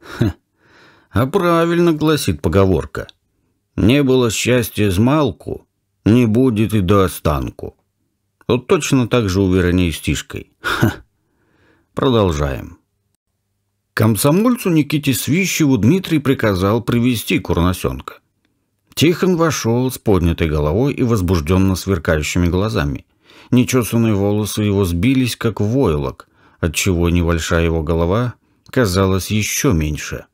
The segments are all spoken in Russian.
Ха, а правильно гласит поговорка. Не было счастья из малку, не будет и до останку. Вот точно так же у Веронеи стишкой. Ха. Продолжаем. Комсомольцу Никите Свищеву Дмитрий приказал привести курносенка. Тихон вошел с поднятой головой и возбужденно сверкающими глазами. Нечесанные волосы его сбились, как войлок, отчего небольшая его голова казалось еще меньше.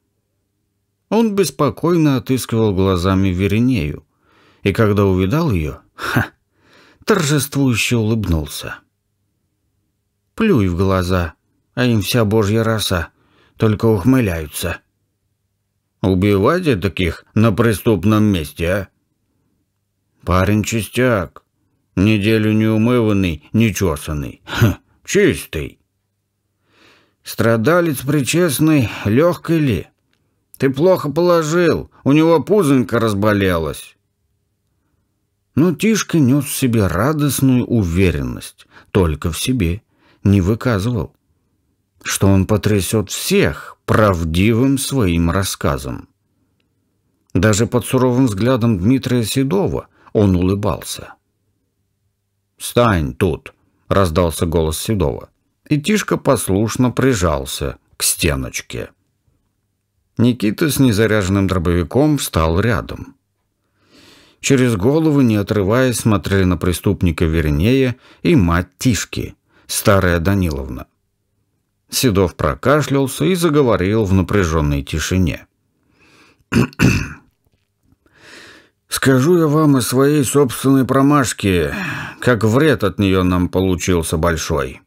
Он беспокойно отыскивал глазами Веринею, и когда увидал ее, ха, торжествующе улыбнулся. Плюй в глаза, а им вся божья роса, только ухмыляются. Убивать я таких на преступном месте, а? Парень чистяк, неделю не неумыванный, нечесанный, ха, чистый. Страдалец причестный, легкой ли? Ты плохо положил, у него пузонька разболелась. Но Тишка нес в себе радостную уверенность, только в себе, не выказывал, что он потрясет всех правдивым своим рассказом. Даже под суровым взглядом Дмитрия Седова он улыбался. «Стань тут!» — раздался голос Седова. И Тишка послушно прижался к стеночке. Никита с незаряженным дробовиком встал рядом. Через голову, не отрываясь, смотрели на преступника Вернее и мать Тишки, старая Даниловна. Седов прокашлялся и заговорил в напряженной тишине. «Скажу я вам о своей собственной промашке, как вред от нее нам получился большой.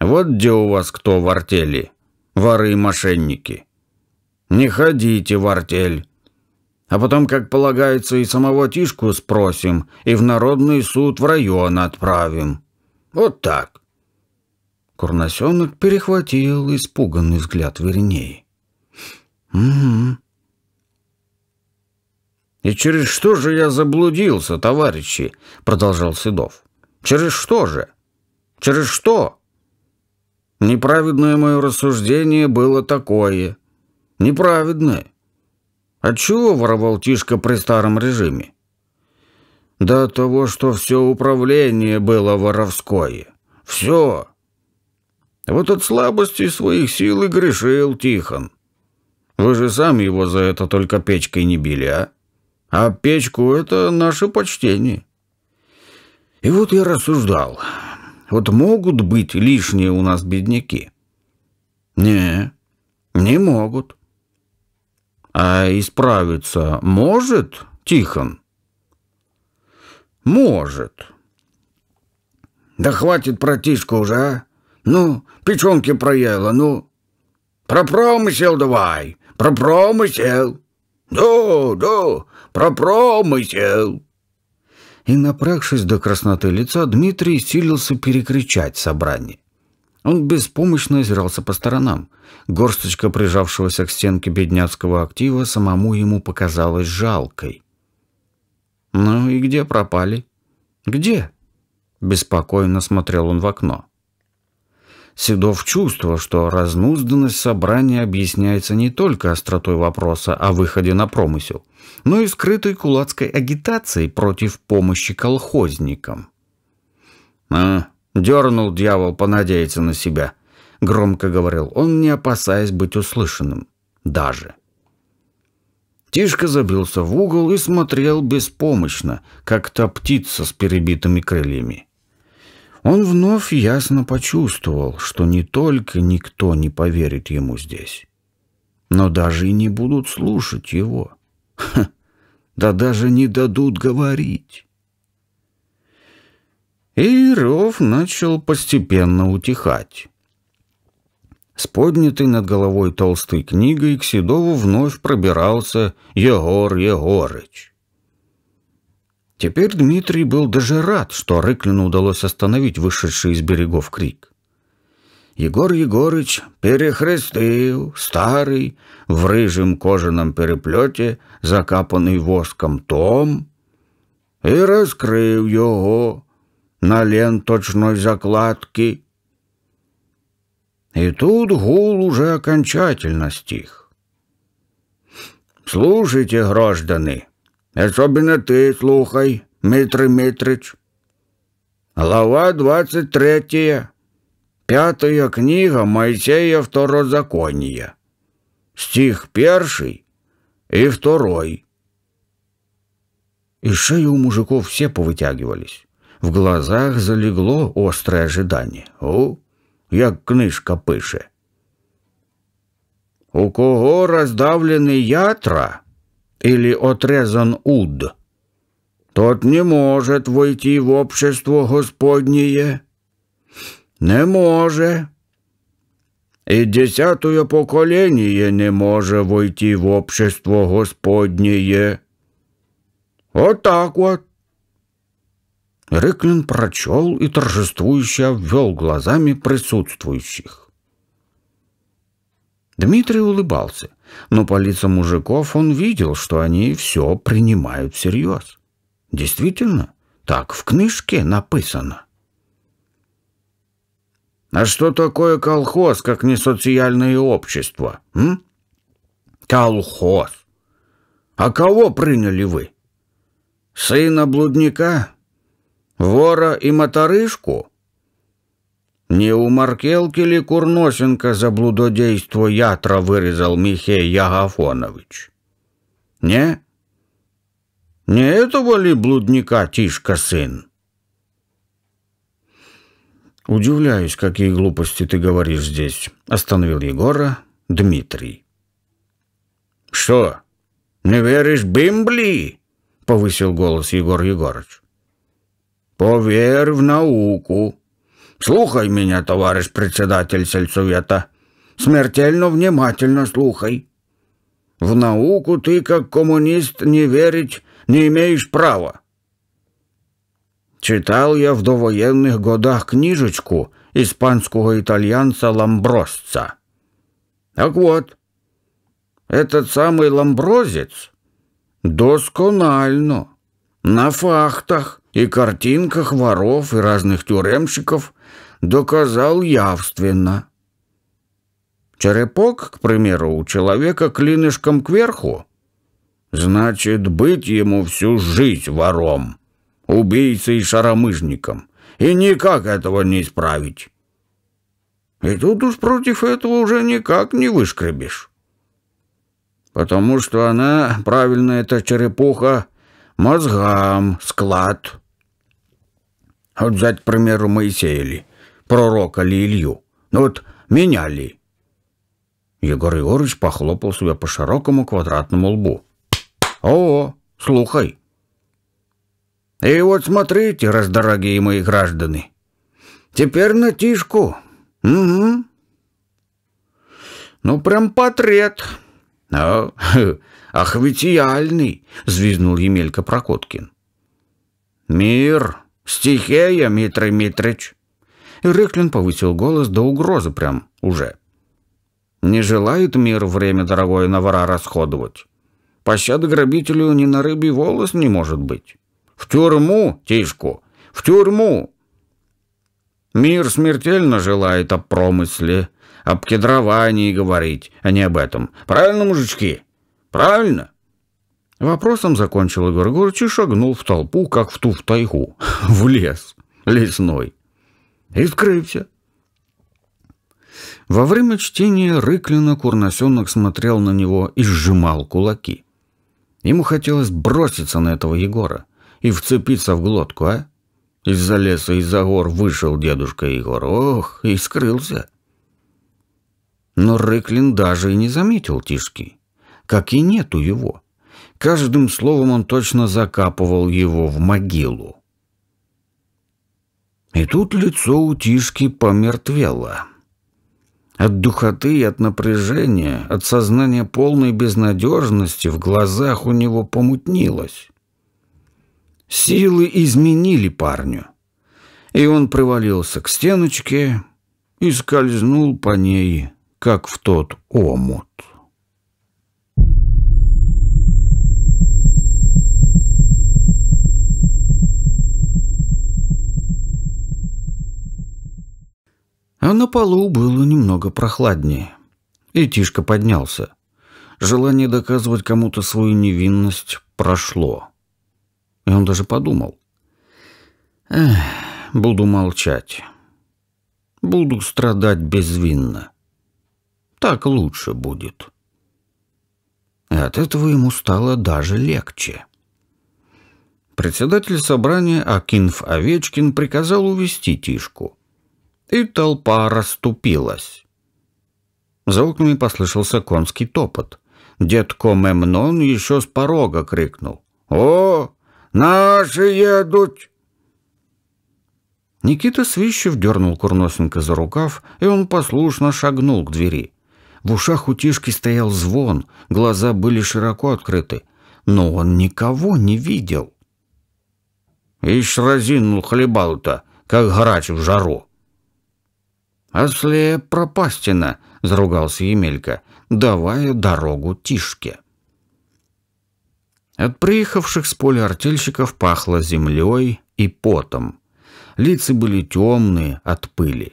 Вот где у вас кто в артели, воры и мошенники. Не ходите в артель. А потом, как полагается, и самого Тишку спросим, и в народный суд в район отправим. Вот так. Курносенок перехватил испуганный взгляд Верней. «Угу». М-м. «И через что же я заблудился, товарищи?» — продолжал Седов. «Через что же? Через что?» Неправедное мое рассуждение было такое. Неправедное. Отчего а воровал Тишка при старом режиме? До того, что все управление было воровское. Все. Вот от слабости своих сил и грешил Тихон. Вы же сами его за это только печкой не били, а? А печку — это наше почтение. И вот я рассуждал. Вот могут быть лишние у нас бедняки? Не, не могут. А исправиться может Тихон? Может. Да хватит братишка уже, а? Ну, печенки проела, ну. Про промысел давай, про промысел. Да, да, про промысел и, напрягшись до красноты лица, Дмитрий силился перекричать собрание. Он беспомощно озирался по сторонам. Горсточка прижавшегося к стенке бедняцкого актива самому ему показалась жалкой. «Ну и где пропали?» «Где?» Беспокойно смотрел он в окно. Седов чувствовал, что разнузданность собрания объясняется не только остротой вопроса о выходе на промысел, но и скрытой кулацкой агитацией против помощи колхозникам. «А, дернул дьявол понадеяться на себя», — громко говорил он, не опасаясь быть услышанным. «Даже». Тишка забился в угол и смотрел беспомощно, как та птица с перебитыми крыльями. Он вновь ясно почувствовал, что не только никто не поверит ему здесь, но даже и не будут слушать его. Ха, да даже не дадут говорить. И рев начал постепенно утихать. С поднятой над головой толстой книгой к Седову вновь пробирался Егор Егорыч. Теперь Дмитрий был даже рад, что Рыклину удалось остановить вышедший из берегов крик. Егор Егорыч перехрестил старый в рыжем кожаном переплете, закапанный воском том, и раскрыл его на ленточной закладке. И тут гул уже окончательно стих. «Слушайте, граждане!» Особенно ты, слухай, Митрий Митрич. Глава 23. Пятая книга Моисея Второзакония. Стих перший и второй. И шеи у мужиков все повытягивались. В глазах залегло острое ожидание. О, як книжка пише. У кого роздавлений ятра, или отрезан уд, тот не может войти в общество Господнее, не може, и десятое поколение не може войти в общество Господнее. Отак. так вот. Рыклин прочел и торжествующе обвел глазами присутствующих. Дмитрий улыбался. но по лицам мужиков он видел, что они все принимают всерьез. Действительно, так в книжке написано. А что такое колхоз, как не социальное общество? М? Колхоз. А кого приняли вы? Сына блудника? Вора и моторышку? Не у Маркелки ли Курносенко за блудодейство ятра вырезал Михей Ягафонович? Не? Не этого ли блудника Тишка сын? Удивляюсь, какие глупости ты говоришь здесь. Остановил Егора Дмитрий. Что? Не веришь Бимбли? Повысил голос Егор Егорыч. Поверь в науку. Слухай меня, товарищ председатель сельсовета. Смертельно внимательно слухай. В науку ты, как коммунист, не верить не имеешь права. Читал я в довоенных годах книжечку испанского итальянца Ламбросца. Так вот, этот самый Ламброзец досконально на фактах и картинках воров и разных тюремщиков доказал явственно. Черепок, к примеру, у человека клинышком кверху. Значит, быть ему всю жизнь вором, убийцей и шаромыжником. И никак этого не исправить. И тут уж против этого уже никак не вышкребешь. Потому что она, правильно, эта черепуха, мозгам склад. Вот взять, к примеру, Моисея ли пророка ли Илью? Ну вот меня ли?» Егор Егорович похлопал себя по широкому квадратному лбу. «О, слухай!» «И вот смотрите, раз дорогие мои граждане, теперь на тишку. Угу. Ну, прям портрет. А, ах, ведь идеальный!» — звизнул Емелька Прокоткин. «Мир, стихия, Митрий Митрич!» и Рыклин повысил голос до угрозы прям уже. «Не желает мир время дорогое на вора расходовать. Пощады грабителю ни на рыбий волос не может быть. В тюрьму, тишку, в тюрьму!» «Мир смертельно желает о промысле, об кедровании говорить, а не об этом. Правильно, мужички? Правильно?» Вопросом закончил Игорь Егорович и шагнул в толпу, как в ту в тайгу, в лес лесной и скрылся. Во время чтения Рыклина Курносенок смотрел на него и сжимал кулаки. Ему хотелось броситься на этого Егора и вцепиться в глотку, а? Из-за леса, из-за гор вышел дедушка Егор, ох, и скрылся. Но Рыклин даже и не заметил Тишки, как и нету его. Каждым словом он точно закапывал его в могилу. И тут лицо у Тишки помертвело. От духоты и от напряжения, от сознания полной безнадежности в глазах у него помутнилось. Силы изменили парню, и он привалился к стеночке и скользнул по ней, как в тот омут. А на полу было немного прохладнее. И Тишка поднялся. Желание доказывать кому-то свою невинность прошло. И он даже подумал. Эх, буду молчать. Буду страдать безвинно. Так лучше будет. И от этого ему стало даже легче. Председатель собрания Акинф Овечкин приказал увести Тишку и толпа расступилась. За окнами послышался конский топот. Дед Комемнон эм еще с порога крикнул. «О, наши едут!» Никита Свищев дернул Курносенко за рукав, и он послушно шагнул к двери. В ушах у Тишки стоял звон, глаза были широко открыты, но он никого не видел. «Ишь разинул хлебал-то, как грач в жару!» «Осле «А пропастина!» — заругался Емелька, давай дорогу Тишке. От приехавших с поля артельщиков пахло землей и потом. Лица были темные от пыли.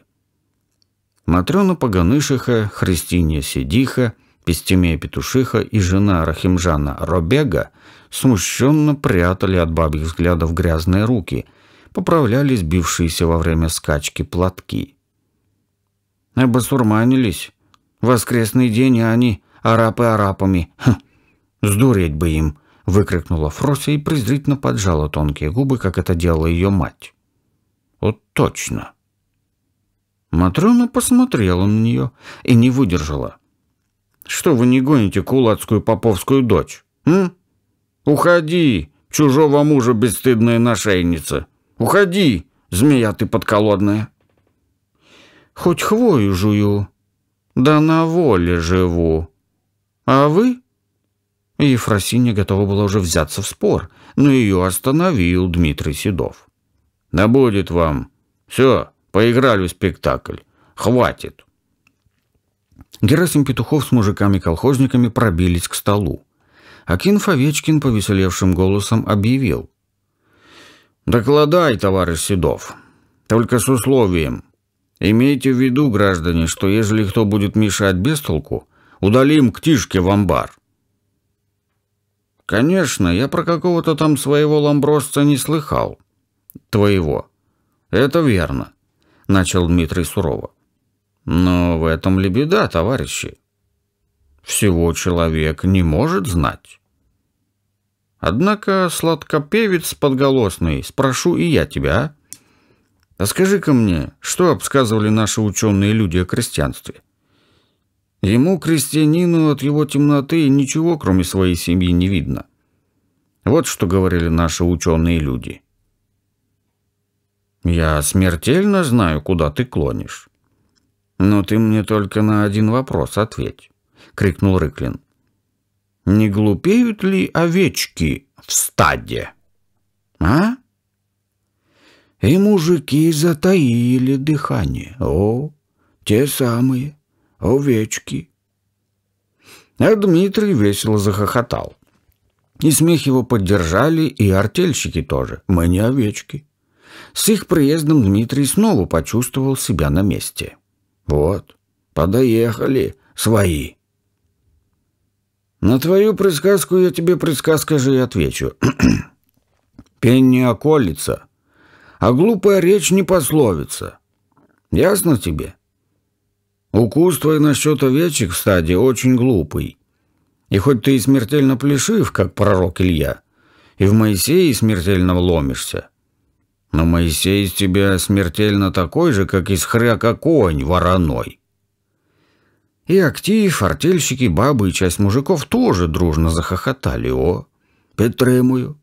Матрена Паганышиха, Христинья Сидиха, Пестемея Петушиха и жена Рахимжана Робега смущенно прятали от бабьих взглядов грязные руки, поправляли сбившиеся во время скачки платки. Обосурманились. Воскресный день, а они арапы арапами. Хм. Сдуреть бы им, выкрикнула Фрося и презрительно поджала тонкие губы, как это делала ее мать. Вот точно. Матрена посмотрела на нее и не выдержала. «Что вы не гоните кулацкую поповскую дочь? М? Уходи, чужого мужа бесстыдная нашейница! Уходи, змея ты подколодная!» хоть хвою жую, да на воле живу. А вы?» Ефросинья готова была уже взяться в спор, но ее остановил Дмитрий Седов. «Да будет вам. Все, поиграли в спектакль. Хватит». Герасим Петухов с мужиками-колхозниками пробились к столу. Акинф Овечкин повеселевшим голосом объявил. «Докладай, товарищ Седов, только с условием, Имейте в виду, граждане, что ежели кто будет мешать без толку, удалим тишке в амбар. Конечно, я про какого-то там своего ламбросца не слыхал. Твоего. Это верно, начал Дмитрий сурово. Но в этом ли беда, товарищи? Всего человек не может знать. Однако, сладкопевец подголосный, спрошу и я тебя, а? А скажи-ка мне, что обсказывали наши ученые люди о крестьянстве? Ему, крестьянину, от его темноты ничего, кроме своей семьи, не видно. Вот что говорили наши ученые люди. Я смертельно знаю, куда ты клонишь. Но ты мне только на один вопрос ответь, крикнул Рыклин. Не глупеют ли овечки в стаде? А? И мужики затаили дыхание. О, те самые овечки. А Дмитрий весело захохотал. И смех его поддержали, и артельщики тоже. Мы не овечки. С их приездом Дмитрий снова почувствовал себя на месте. Вот, подоехали свои. На твою присказку я тебе присказкой же и отвечу. Пень не околится, а глупая речь не пословица. Ясно тебе? Укус твой насчет овечек, в кстати, очень глупый. И хоть ты и смертельно плешив, как пророк Илья, и в Моисее смертельно вломишься, но Моисей из тебя смертельно такой же, как из хряка конь вороной. И актив, артельщики, бабы и часть мужиков тоже дружно захохотали. О, підтримую.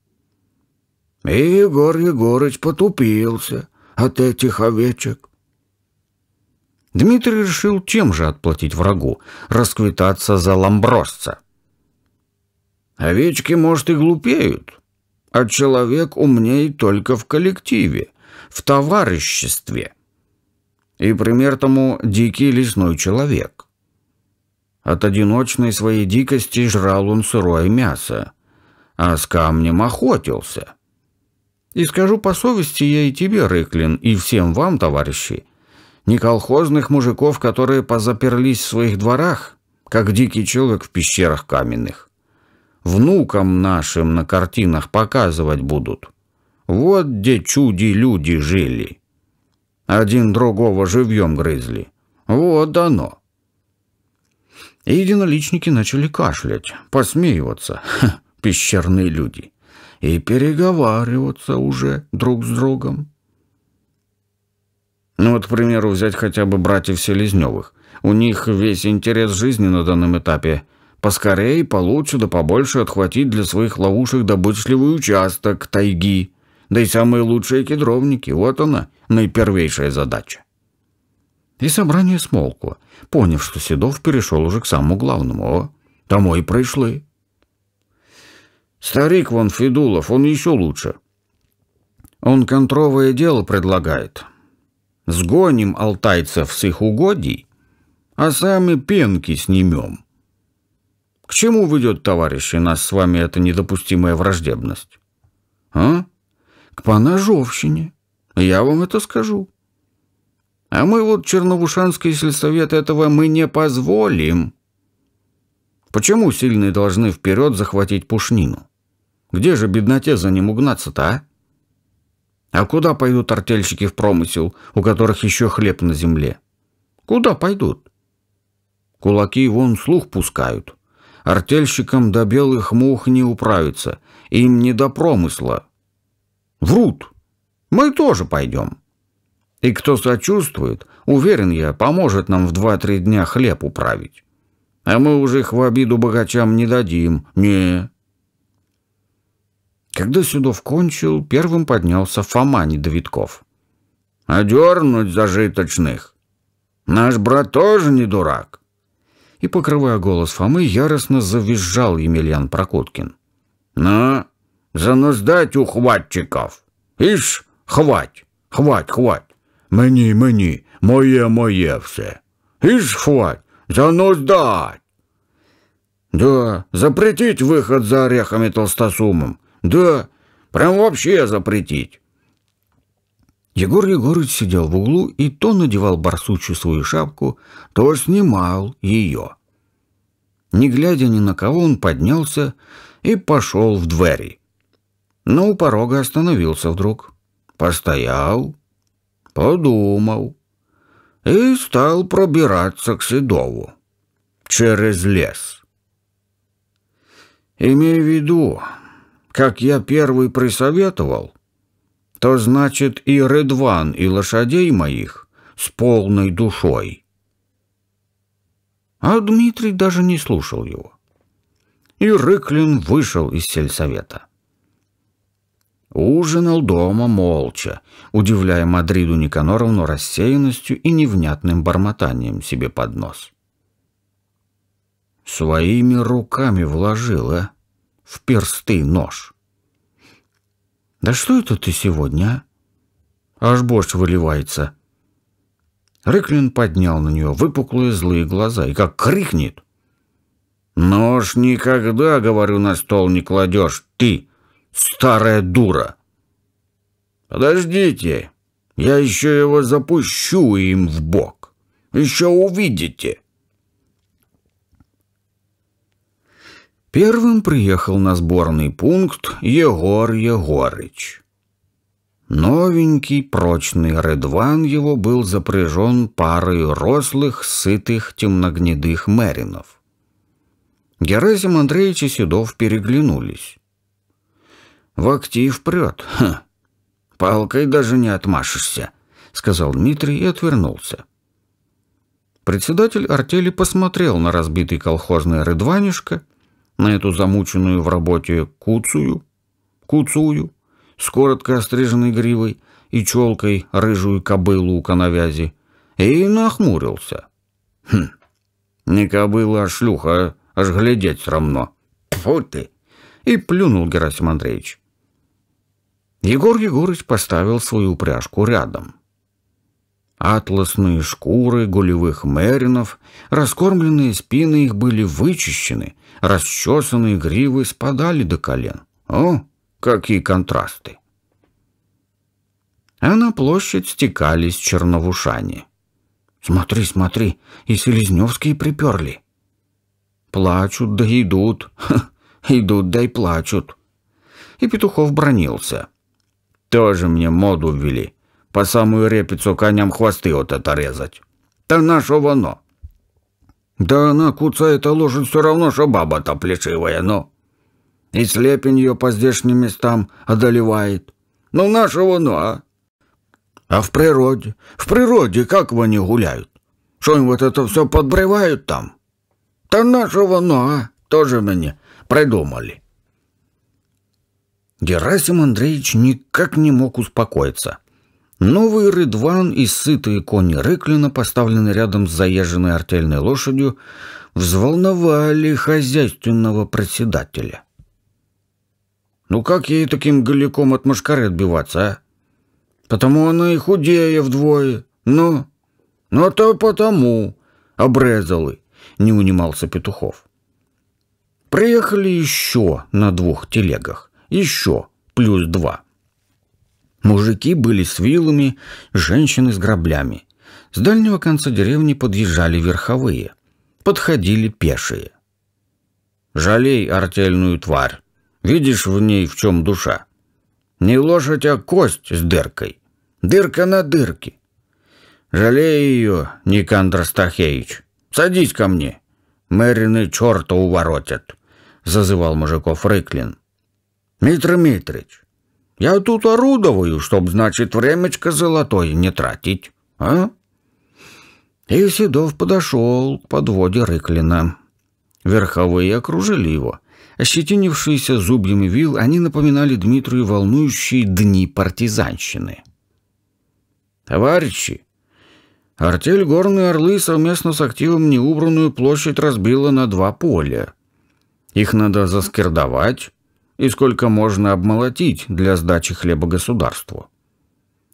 И Егор Егорыч потупился от этих овечек. Дмитрий решил чем же отплатить врагу, расквитаться за ламбросца. Овечки, может, и глупеют, а человек умней только в коллективе, в товариществе. И пример тому дикий лесной человек. От одиночной своей дикости жрал он сырое мясо, а с камнем охотился — и скажу по совести я и тебе, Рыклин, и всем вам, товарищи, не колхозных мужиков, которые позаперлись в своих дворах, как дикий человек в пещерах каменных. Внукам нашим на картинах показывать будут. Вот где чуди-люди жили. Один другого живьем грызли. Вот оно. единоличники начали кашлять, посмеиваться. Ха, пещерные люди и переговариваться уже друг с другом. Ну вот, к примеру, взять хотя бы братьев Селезневых. У них весь интерес жизни на данном этапе. Поскорее, получше да побольше отхватить для своих ловушек добычливый участок тайги. Да и самые лучшие кедровники. Вот она, наипервейшая задача. И собрание смолкло, поняв, что Седов перешел уже к самому главному. О, домой пришли. Старик вон Федулов, он еще лучше. Он контровое дело предлагает. Сгоним алтайцев с их угодий, а сами пенки снимем. К чему ведет, товарищи, нас с вами эта недопустимая враждебность? А? К поножовщине. Я вам это скажу. А мы вот, Черновушанский сельсовет, этого мы не позволим. Почему сильные должны вперед захватить пушнину? Где же бедноте за ним угнаться-то, а? А куда пойдут артельщики в промысел, у которых еще хлеб на земле? Куда пойдут? Кулаки вон слух пускают. Артельщикам до белых мух не управиться, им не до промысла. Врут. Мы тоже пойдем. И кто сочувствует, уверен я, поможет нам в два-три дня хлеб управить. А мы уже их в обиду богачам не дадим. Не, когда Седов кончил, первым поднялся Фома Недовитков. «Одернуть зажиточных! Наш брат тоже не дурак!» И, покрывая голос Фомы, яростно завизжал Емельян Прокуткин. «На, зануздать ухватчиков! Ишь, хвать, хвать, хвать! Мені, мені, моє, моє все! Ишь, хвать, зануздать!» «Да, запретить выход за орехами толстосумом! Да, прям вообще запретить. Егор Егорович сидел в углу и то надевал барсучью свою шапку, то снимал ее. Не глядя ни на кого, он поднялся и пошел в двери. Но у порога остановился вдруг. Постоял, подумал и стал пробираться к Седову через лес. «Имей в виду, как я первый присоветовал, то значит и Редван, и лошадей моих с полной душой. А Дмитрий даже не слушал его. И Рыклин вышел из сельсовета. Ужинал дома молча, удивляя Мадриду Никаноровну рассеянностью и невнятным бормотанием себе под нос. «Своими руками вложил, а?» в персты нож. «Да что это ты сегодня, а?» Аж борщ выливается. Рыклин поднял на нее выпуклые злые глаза и как крикнет. «Нож никогда, — говорю, — на стол не кладешь, ты, старая дура!» «Подождите, я еще его запущу им в бок. Еще увидите!» Первым приехал на сборный пункт Егор Егорыч. Новенький прочный редван его был запряжен парой рослых, сытых, темногнедых меринов. Герасим Андреевич и Седов переглянулись. «В актив прет, ха! Палкой даже не отмашешься», — сказал Дмитрий и отвернулся. Председатель артели посмотрел на разбитый колхозный рыдванишко на эту замученную в работе куцую, куцую, с коротко остриженной гривой и челкой рыжую кобылу у коновязи, и нахмурился. Хм, не кобыла, а шлюха, аж глядеть срамно. Фу ты! И плюнул Герасим Андреевич. Егор Егорыч поставил свою упряжку рядом — Атласные шкуры гулевых меринов, раскормленные спины их были вычищены, расчесанные гривы спадали до колен. О, какие контрасты! А на площадь стекались черновушане. «Смотри, смотри, и Селезневские приперли!» «Плачут да идут, Ха, идут да и плачут!» И Петухов бронился. «Тоже мне моду ввели!» по самую репицу коням хвосты вот оторезать. Та на що воно? Да она куцает, а ложит все равно, что баба-то плешивая, но... Ну. И слепень ее по здешним местам одолевает. Ну, на що воно, а? А в природе? В природе как они гуляют? Что им вот это все подбревают там? Та на що воно, а? Тоже мне придумали. Герасим Андреевич никак не мог успокоиться. Новый Рыдван и сытые кони Рыклина, поставленные рядом с заезженной артельной лошадью, взволновали хозяйственного председателя. «Ну как ей таким голиком от мошкары отбиваться, а? Потому она и худее вдвое. Ну, ну а то потому, обрезалы», — не унимался Петухов. Приехали еще на двух телегах, еще плюс два — Мужики были с вилами, женщины с граблями. С дальнего конца деревни подъезжали верховые. Подходили пешие. «Жалей артельную тварь. Видишь в ней, в чем душа. Не лошадь, а кость с дыркой. Дырка на дырке. Жалей ее, Никандр Стахеич. Садись ко мне. Мэрины черта уворотят», — зазывал мужиков Рыклин. «Митра Митрич, я тут орудовую, чтоб, значит, времечко золотое не тратить, а?» И Седов подошел к подводе Рыклина. Верховые окружили его. Ощетинившиеся зубьями вил, они напоминали Дмитрию волнующие дни партизанщины. «Товарищи!» Артель «Горные орлы» совместно с активом неубранную площадь разбила на два поля. Их надо заскирдовать, и сколько можно обмолотить для сдачи хлеба государству.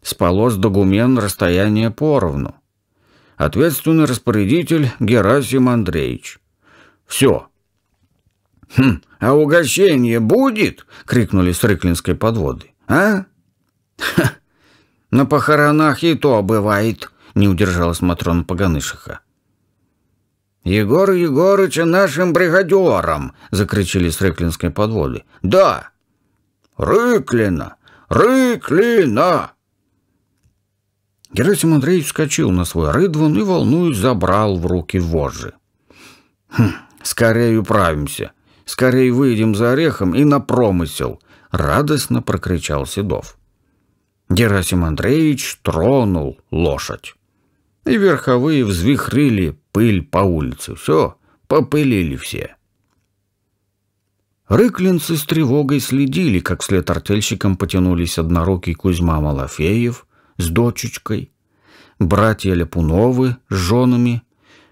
С полос до расстояние поровну. Ответственный распорядитель Герасим Андреевич. Все. «Хм, а угощение будет?» — крикнули с Рыклинской подводы. «А?» «Ха! На похоронах и то бывает», — не удержалась Матрона Паганышиха. «Егор Егорыча нашим бригадером!» — закричали с Рыклинской подводы. «Да! Рыклина! Рыклина!» Герасим Андреевич вскочил на свой рыдван и, волнуясь, забрал в руки вожжи. «Хм, скорее управимся! Скорее выйдем за орехом и на промысел!» — радостно прокричал Седов. Герасим Андреевич тронул лошадь и верховые взвихрили пыль по улице. Все, попылили все. Рыклинцы с тревогой следили, как вслед артельщикам потянулись однорукий Кузьма Малафеев с дочечкой, братья Ляпуновы с женами,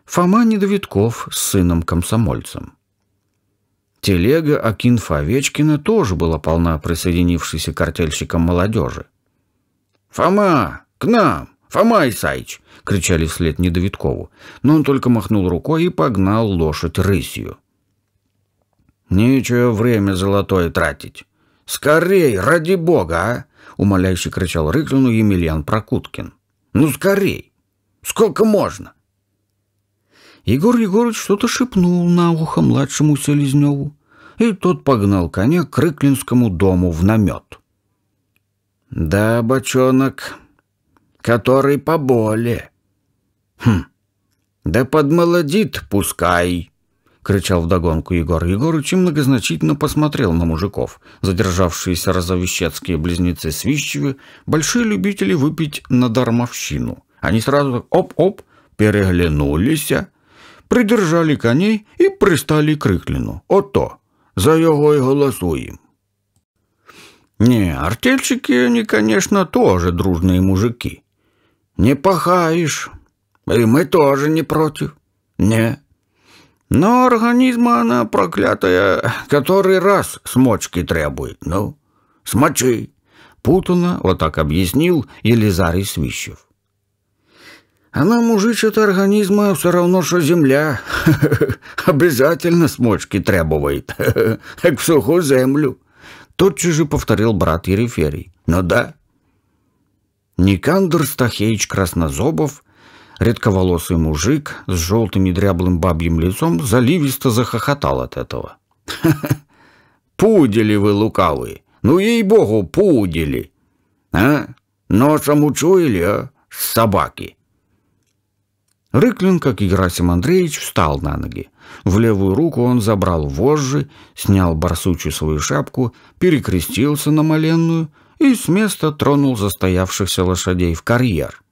Фома Недовитков с сыном-комсомольцем. Телега Акинфа Овечкина тоже была полна присоединившейся к артельщикам молодежи. «Фома, к нам! Фома Исаич! кричали вслед Недовидкову, но он только махнул рукой и погнал лошадь рысью. «Нечего время золотое тратить. Скорей, ради бога, а!» — умоляюще кричал Рыклину Емельян Прокуткин. «Ну, скорей! Сколько можно?» Егор Егорович что-то шепнул на ухо младшему Селезневу, и тот погнал коня к Рыклинскому дому в намет. «Да, бочонок, который поболе!» «Хм, да подмолодит, пускай!» — кричал вдогонку Егор Егорыч и многозначительно посмотрел на мужиков. Задержавшиеся разовещатские близнецы Свищевы — большие любители выпить на дармовщину. Они сразу оп-оп переглянулись, придержали коней и пристали к Рикліну. Ото, за его и голосуем. Не, артельщики они, конечно, тоже дружные мужики. Не пахаешь, и мы тоже не против. Не. Но организма она проклятая, который раз смочки требует. Ну, смочи. Путано, вот так объяснил Елизарий Свищев. Она, а мужич, это организма все равно, что земля. Обязательно смочки требует. Как сухую землю. Тотчас же повторил брат Ереферий. Ну да. Никандр Стахеич Краснозобов Редковолосый мужик с желтым и дряблым бабьим лицом заливисто захохотал от этого. «Ха -ха, пудели вы лукавые! Ну, ей-богу, пудели! А? Носом учуяли, а? Собаки!» Рыклин, как и Герасим Андреевич, встал на ноги. В левую руку он забрал вожжи, снял барсучью свою шапку, перекрестился на моленную и с места тронул застоявшихся лошадей в карьер.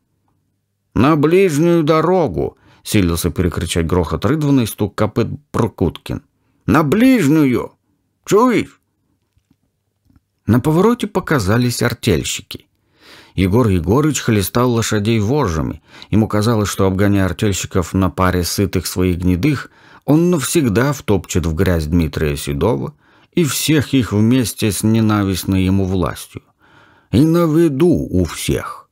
«На ближнюю дорогу!» — силился перекричать грохот Рыдвана и стук копыт Прокуткин. «На ближнюю! Чуешь?» На повороте показались артельщики. Егор Егорыч хлестал лошадей вожжами. Ему казалось, что, обгоняя артельщиков на паре сытых своих гнедых, он навсегда втопчет в грязь Дмитрия Седова и всех их вместе с ненавистной ему властью. И на виду у всех.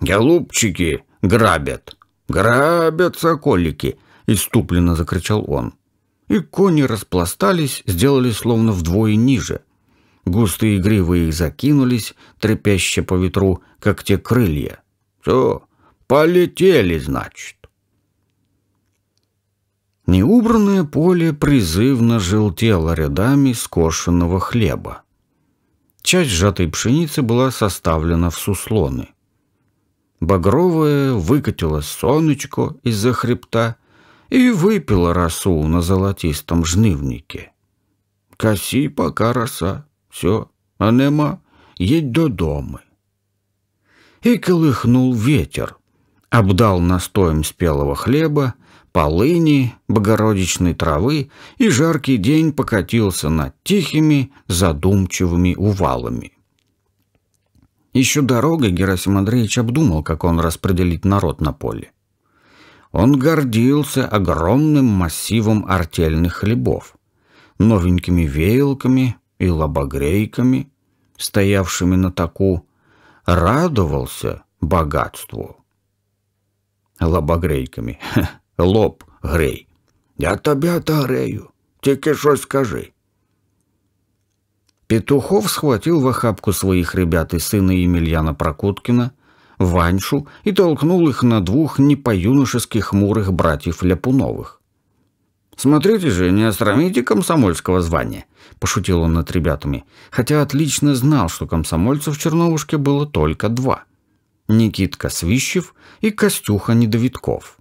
«Голубчики грабят! Грабят соколики!» — иступленно закричал он. И кони распластались, сделали словно вдвое ниже. Густые гривы их закинулись, трепяще по ветру, как те крылья. «Все, полетели, значит!» Неубранное поле призывно желтело рядами скошенного хлеба. Часть сжатой пшеницы была составлена в суслоны. Багровое выкатило сонечко из-за хребта и выпило росу на золотистом жнивнике. Коси пока роса, все, а нема, едь до дома. И колыхнул ветер, обдал настоем спелого хлеба, полыни, богородичной травы, и жаркий день покатился над тихими, задумчивыми увалами. Еще дорогой Герасим Андреевич обдумал, как он распределит народ на поле. Он гордился огромным массивом артельных хлебов, новенькими веялками и лобогрейками, стоявшими на таку, радовался богатству. Лобогрейками. Лоб грей. Я тебя грею. Тільки що скажи. Петухов схватил в охапку своих ребят и сына Емельяна Прокуткина, Ваньшу и толкнул их на двух не по хмурых братьев Ляпуновых. «Смотрите же, не остромите комсомольского звания», – пошутил он над ребятами, хотя отлично знал, что комсомольцев в Черновушке было только два – Никитка Свищев и Костюха Недовидков.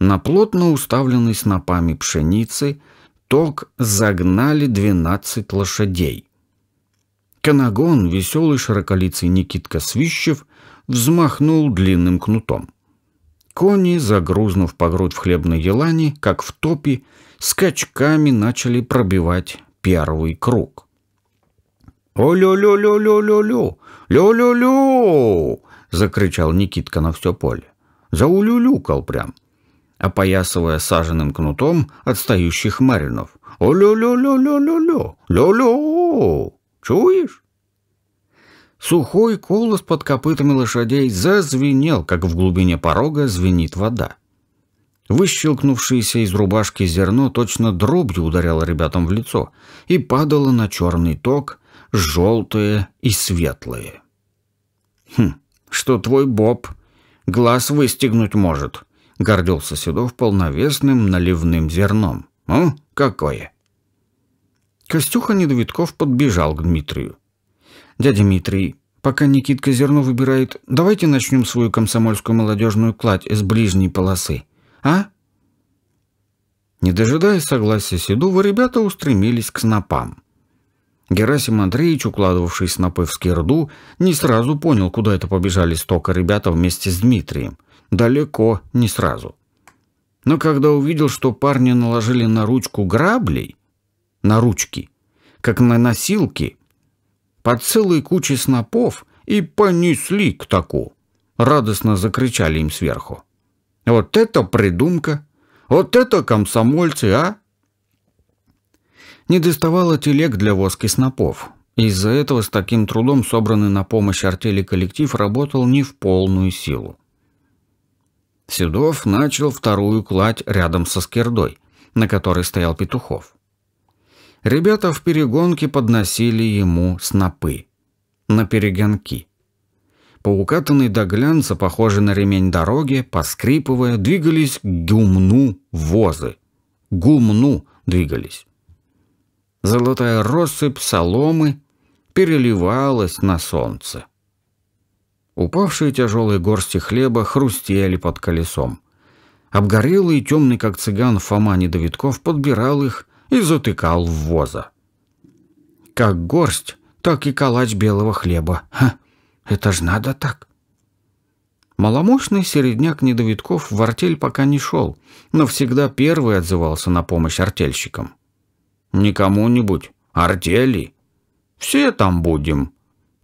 На плотно уставленной снопами пшеницы – Ток загнали 12 лошадей. Канагон, веселый широколицый Никитка Свищев, взмахнул длинным кнутом. Кони, загрузнув по грудь в хлебной елане, как в топе, скачками начали пробивать первый круг. «О-лю-лю-лю-лю-лю-лю! Лю-лю-лю!» — закричал Никитка на все поле. Заулюлюкал прям опоясывая саженным кнутом отстающих маринов. «О-лё-лё-лё-лё-лё-лё! Лё-лё! Чуешь?» Сухой колос под копытами лошадей зазвенел, как в глубине порога звенит вода. Выщелкнувшееся из рубашки зерно точно дробью ударяло ребятам в лицо и падало на черный ток, желтые и светлые. «Хм, что твой Боб глаз выстегнуть может», — гордился Седов полновесным наливным зерном. «О, какое!» Костюха Недовитков подбежал к Дмитрию. «Дядя Дмитрий, пока Никитка зерно выбирает, давайте начнем свою комсомольскую молодежную кладь с ближней полосы, а?» Не дожидаясь согласия Седова, ребята устремились к снопам. Герасим Андреевич, укладывавший снопы в скирду, не сразу понял, куда это побежали столько ребята вместе с Дмитрием – далеко не сразу. Но когда увидел, что парни наложили на ручку граблей, на ручки, как на носилки, по целой куче снопов и понесли к таку. Радостно закричали им сверху. «Вот это придумка! Вот это комсомольцы, а!» Не доставало телег для воски снопов. Из-за этого с таким трудом собранный на помощь артели коллектив работал не в полную силу. Седов начал вторую кладь рядом со скирдой, на которой стоял Петухов. Ребята в перегонке подносили ему снопы. На перегонки. По укатанной до глянца, похожей на ремень дороги, поскрипывая, двигались к гумну возы. Гумну двигались. Золотая россыпь соломы переливалась на солнце. Упавшие тяжелые горсти хлеба хрустели под колесом. Обгорелый и темный, как цыган, Фома Недовитков подбирал их и затыкал в воза. Как горсть, так и калач белого хлеба. Ха, это ж надо так. Маломощный середняк Недовитков в артель пока не шел, но всегда первый отзывался на помощь артельщикам. «Не кому-нибудь, артели. Все там будем,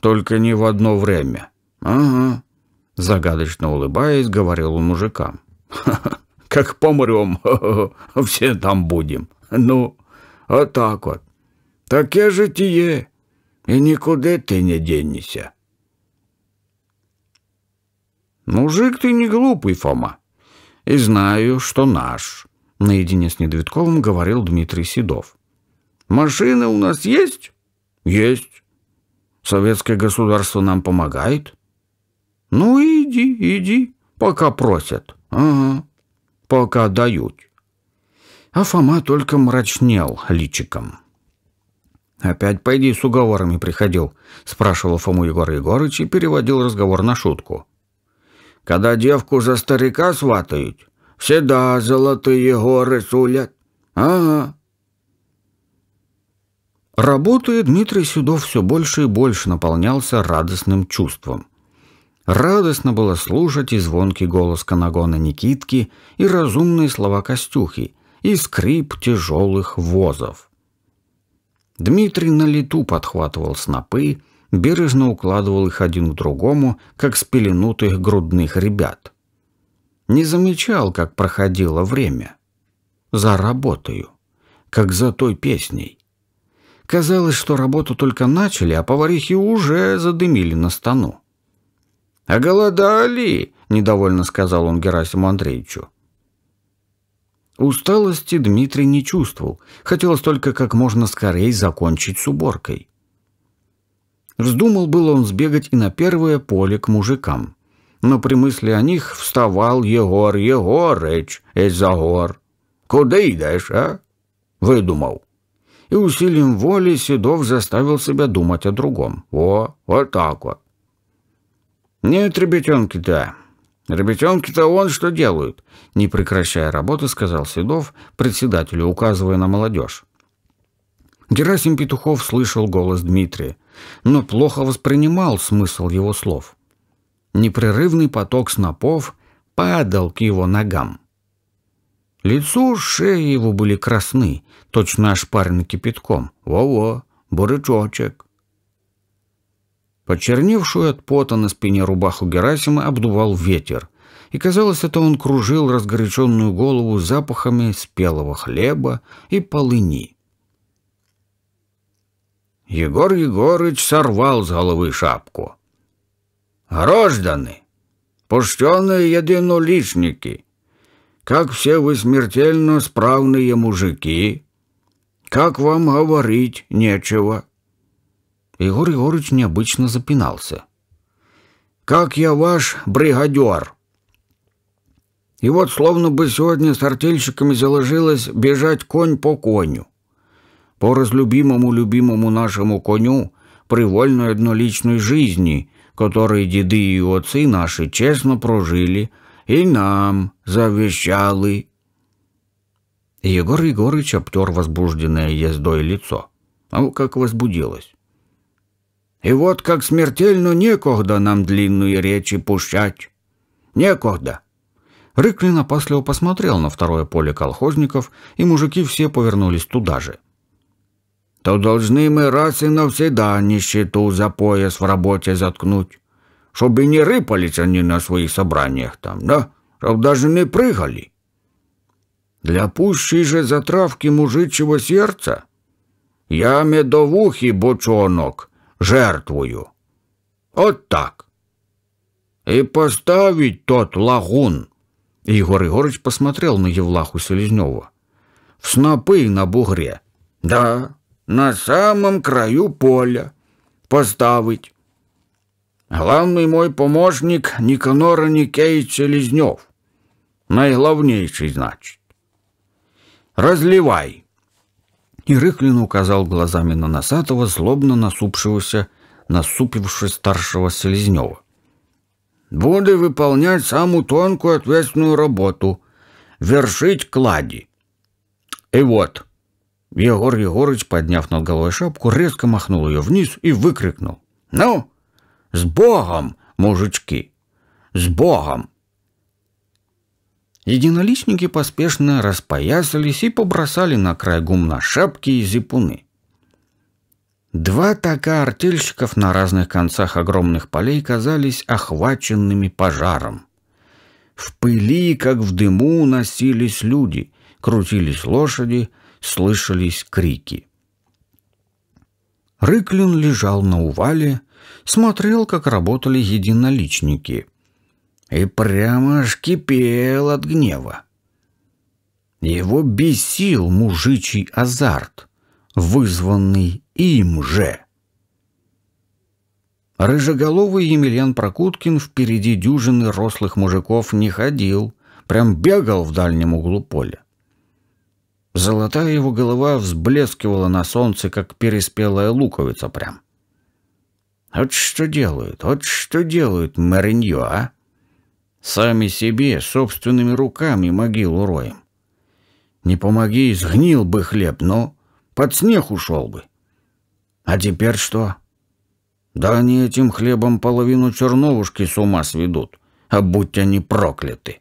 только не в одно время». «Ага», — загадочно улыбаясь, говорил он мужикам. «Ха -ха, «Как помрем, ха все там будем. Ну, вот так вот. Таке житие, и никуда ты не денешься». «Мужик ты не глупый, Фома, и знаю, что наш», — наедине с Недведковым говорил Дмитрий Седов. «Машины у нас есть?» «Есть. Советское государство нам помогает?» Ну, иди, иди, пока просят. Ага, пока дают. А Фома только мрачнел личиком. «Опять пойди с уговорами приходил», — спрашивал Фому Егор Егорыч и переводил разговор на шутку. «Когда девку за старика сватают, всегда золотые горы сулят. Ага». Работая, Дмитрий Седов все больше и больше наполнялся радостным чувством — Радостно было слушать и звонкий голос Канагона Никитки, и разумные слова Костюхи, и скрип тяжелых возов. Дмитрий на лету подхватывал снопы, бережно укладывал их один к другому, как спеленутых грудных ребят. Не замечал, как проходило время. За работаю, как за той песней. Казалось, что работу только начали, а поварихи уже задымили на стану. «Оголодали!» «А – недовольно сказал он Герасиму Андреевичу. Усталости Дмитрий не чувствовал, хотелось только как можно скорее закончить с уборкой. Вздумал было он сбегать и на первое поле к мужикам. Но при мысли о них вставал Егор Егорыч из-за гор. «Куда идешь, а?» — выдумал. И усилием воли Седов заставил себя думать о другом. «О, вот так вот. «Нет, ребятенки-то. Ребятенки-то он что делают?» Не прекращая работы, сказал Седов председателю, указывая на молодежь. Герасим Петухов слышал голос Дмитрия, но плохо воспринимал смысл его слов. Непрерывный поток снопов падал к его ногам. Лицо, шеи его были красны, точно ошпарены кипятком. «Во-во, бурычочек!» Почерневшую от пота на спине рубаху Герасима обдувал ветер, и казалось, это он кружил разгоряченную голову запахами спелого хлеба и полыни. Егор Егорыч сорвал с головы шапку. «Гражданы, пущенные единоличники, как все вы смертельно справные мужики, как вам говорить нечего». Егор Егорыч необычно запинался. «Как я ваш бригадер!» И вот словно бы сегодня с артельщиками заложилось бежать конь по коню. По разлюбимому любимому нашему коню привольной одноличной жизни, которой деды и отцы наши честно прожили и нам завещали. Егор Егорыч обтер возбужденное ездой лицо. А как возбудилось. И вот как смертельно некогда нам длинные речи пущать. Некогда. Рыклин опасливо посмотрел на второе поле колхозников, и мужики все повернулись туда же. То должны мы раз и навсегда нищету за пояс в работе заткнуть, чтобы не рыпались они на своих собраниях там, да? Чтоб даже не прыгали. Для пущей же затравки мужичьего сердца я медовухи бочонок жертвую. От так. И поставить тот лагун. Игорь Егорыч посмотрел на Евлаху Селезнева. В снопы на бугре. Да, на самом краю поля. Поставить. Главный мой помощник Никанора Никеич Селезнев. Найглавнейший, значит. Разливай. И Рыхлин указал глазами на носатого, злобно насупшегося, насупившись старшего Селезнева. «Буду выполнять самую тонкую ответственную работу — вершить клади. И вот...» Егор Егорыч, подняв над головой шапку, резко махнул ее вниз и выкрикнул. «Ну, с Богом, мужички! С Богом!» Единоличники поспешно распоясались и побросали на край гумна шапки и зипуны. Два така артельщиков на разных концах огромных полей казались охваченными пожаром. В пыли, как в дыму, носились люди, крутились лошади, слышались крики. Рыклин лежал на увале, смотрел, как работали единоличники – и прямо аж кипел от гнева. Его бесил мужичий азарт, вызванный им же. Рыжеголовый Емельян Прокуткин впереди дюжины рослых мужиков не ходил, прям бегал в дальнем углу поля. Золотая его голова взблескивала на солнце, как переспелая луковица прям. Вот что делают, вот что делают Мариньо, а? Сами себе, собственными руками могилу роем. Не помоги, сгнил бы хлеб, но под снег ушел бы. А теперь что? Да они этим хлебом половину черновушки с ума сведут, а будь они прокляты.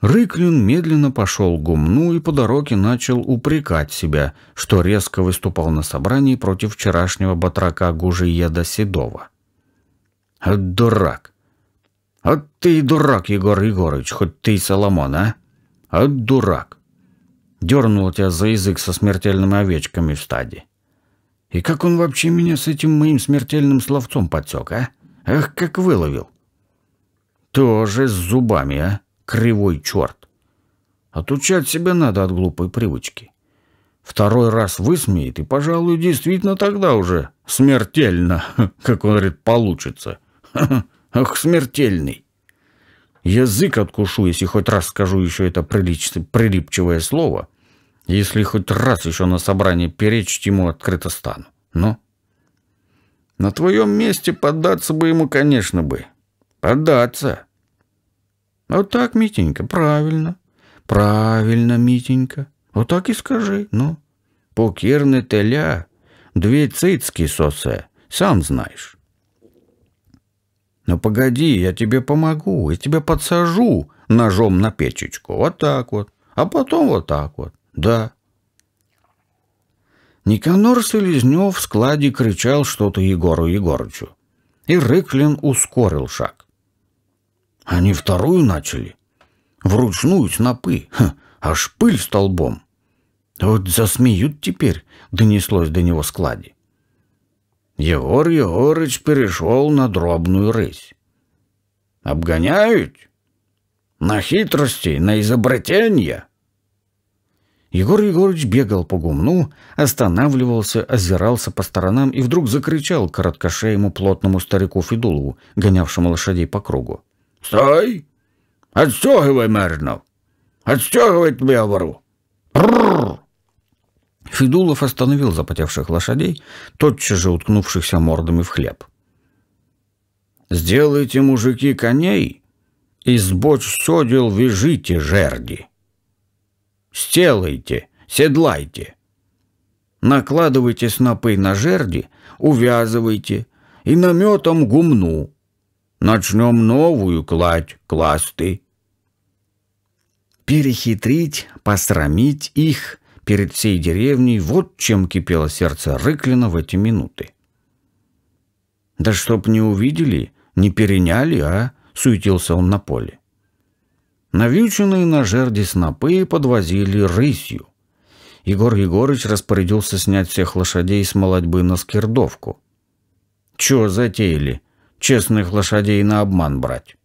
Рыклин медленно пошел к гумну и по дороге начал упрекать себя, что резко выступал на собрании против вчерашнего батрака Гужиеда Седова. «А «Дурак! «От а ты и дурак, Егор Егорыч, хоть ты и Соломон, а? От а дурак!» Дернул тебя за язык со смертельными овечками в стаде. И как он вообще меня с этим моим смертельным словцом подсек, а? Ах, как выловил! Тоже с зубами, а? Кривой черт! Отучать себя надо от глупой привычки. Второй раз высмеет, и, пожалуй, действительно тогда уже смертельно, как он говорит, получится. Ах, смертельный! Язык откушу, если хоть раз скажу еще это прилич... прилипчивое слово. Если хоть раз еще на собрании перечить ему открыто стану. Но ну? на твоем месте поддаться бы ему, конечно, бы. Поддаться. Вот так, Митенька, правильно. Правильно, Митенька. Вот так и скажи, ну. Покерны теля, две цицки сосе, сам знаешь. «Ну погоди, я тебе помогу, я тебя подсажу ножом на печечку, вот так вот, а потом вот так вот, да». Никанор Селезнев в складе кричал что-то Егору Егорычу, и Рыклин ускорил шаг. Они вторую начали, вручную снопы, Ха, аж пыль столбом. «Вот засмеют теперь», — донеслось до него складе. Егор Егорыч перешел на дробную рысь. «Обгоняют? На хитрости, на изобретения?» Егор Егорович бегал по гумну, останавливался, озирался по сторонам и вдруг закричал короткошеему плотному старику Федулову, гонявшему лошадей по кругу. «Стой! Отстегивай, Мэрнов! Отстегивай тебе обору! Прррр!» Федулов остановил запотевших лошадей, тотчас же уткнувшихся мордами в хлеб. «Сделайте, мужики, коней, и сбочь содел вяжите жерди. Сделайте, седлайте. Накладывайте снопы на жерди, увязывайте и наметом гумну. Начнем новую кладь, класты». Перехитрить, посрамить их — перед всей деревней, вот чем кипело сердце Рыклина в эти минуты. «Да чтоб не увидели, не переняли, а!» — суетился он на поле. Навьюченные на жерди снопы подвозили рысью. Егор Егорыч распорядился снять всех лошадей с молодьбы на скирдовку. «Чего затеяли? Честных лошадей на обман брать.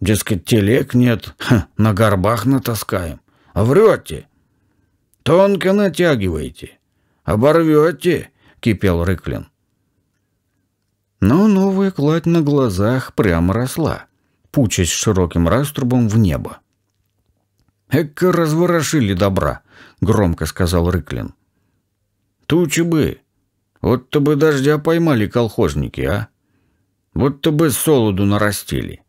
Дескать, телег нет, ха, на горбах натаскаем. А врете!» Тонко натягиваете. Оборвете, кипел Рыклин. Но новая кладь на глазах прямо росла, пучась широким раструбом в небо. «Эка разворошили добра», — громко сказал Рыклин. «Тучи бы! Вот-то бы дождя поймали колхозники, а! Вот-то бы солоду нарастили!»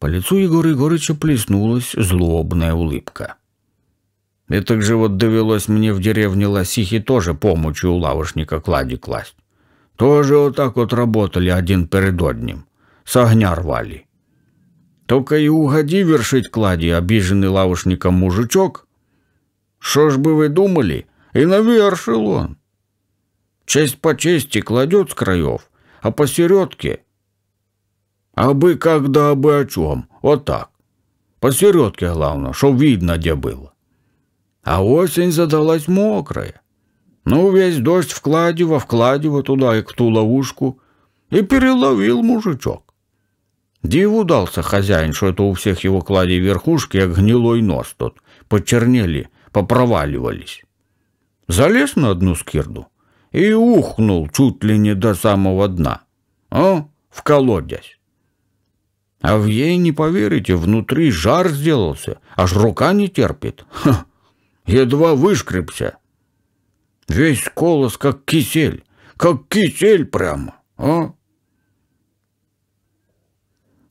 По лицу Егора Егорыча плеснулась злобная улыбка. И так же вот довелось мне в деревне Лосихи тоже помощи у лавочника клади класть. Тоже вот так вот работали один перед одним. С огня рвали. Только и угоди вершить клади, обиженный лавушником мужичок. Что ж бы вы думали? И навершил он. Честь по чести кладет с краев, а посередке... А бы когда, а бы о чем. Вот так. Посередке, главное, что видно, где было. А осень задалась мокрая. Ну, весь дождь вкладива, вкладива туда и к ту ловушку. И переловил мужичок. Диву дался хозяин, что это у всех его кладей верхушки, как гнилой нос тут. Почернели, попроваливались. Залез на одну скирду и ухнул чуть ли не до самого дна. а в колодязь. А в ей, не поверите, внутри жар сделался, аж рука не терпит. Ха, едва вышкребся. Весь колос как кисель, как кисель прямо, а?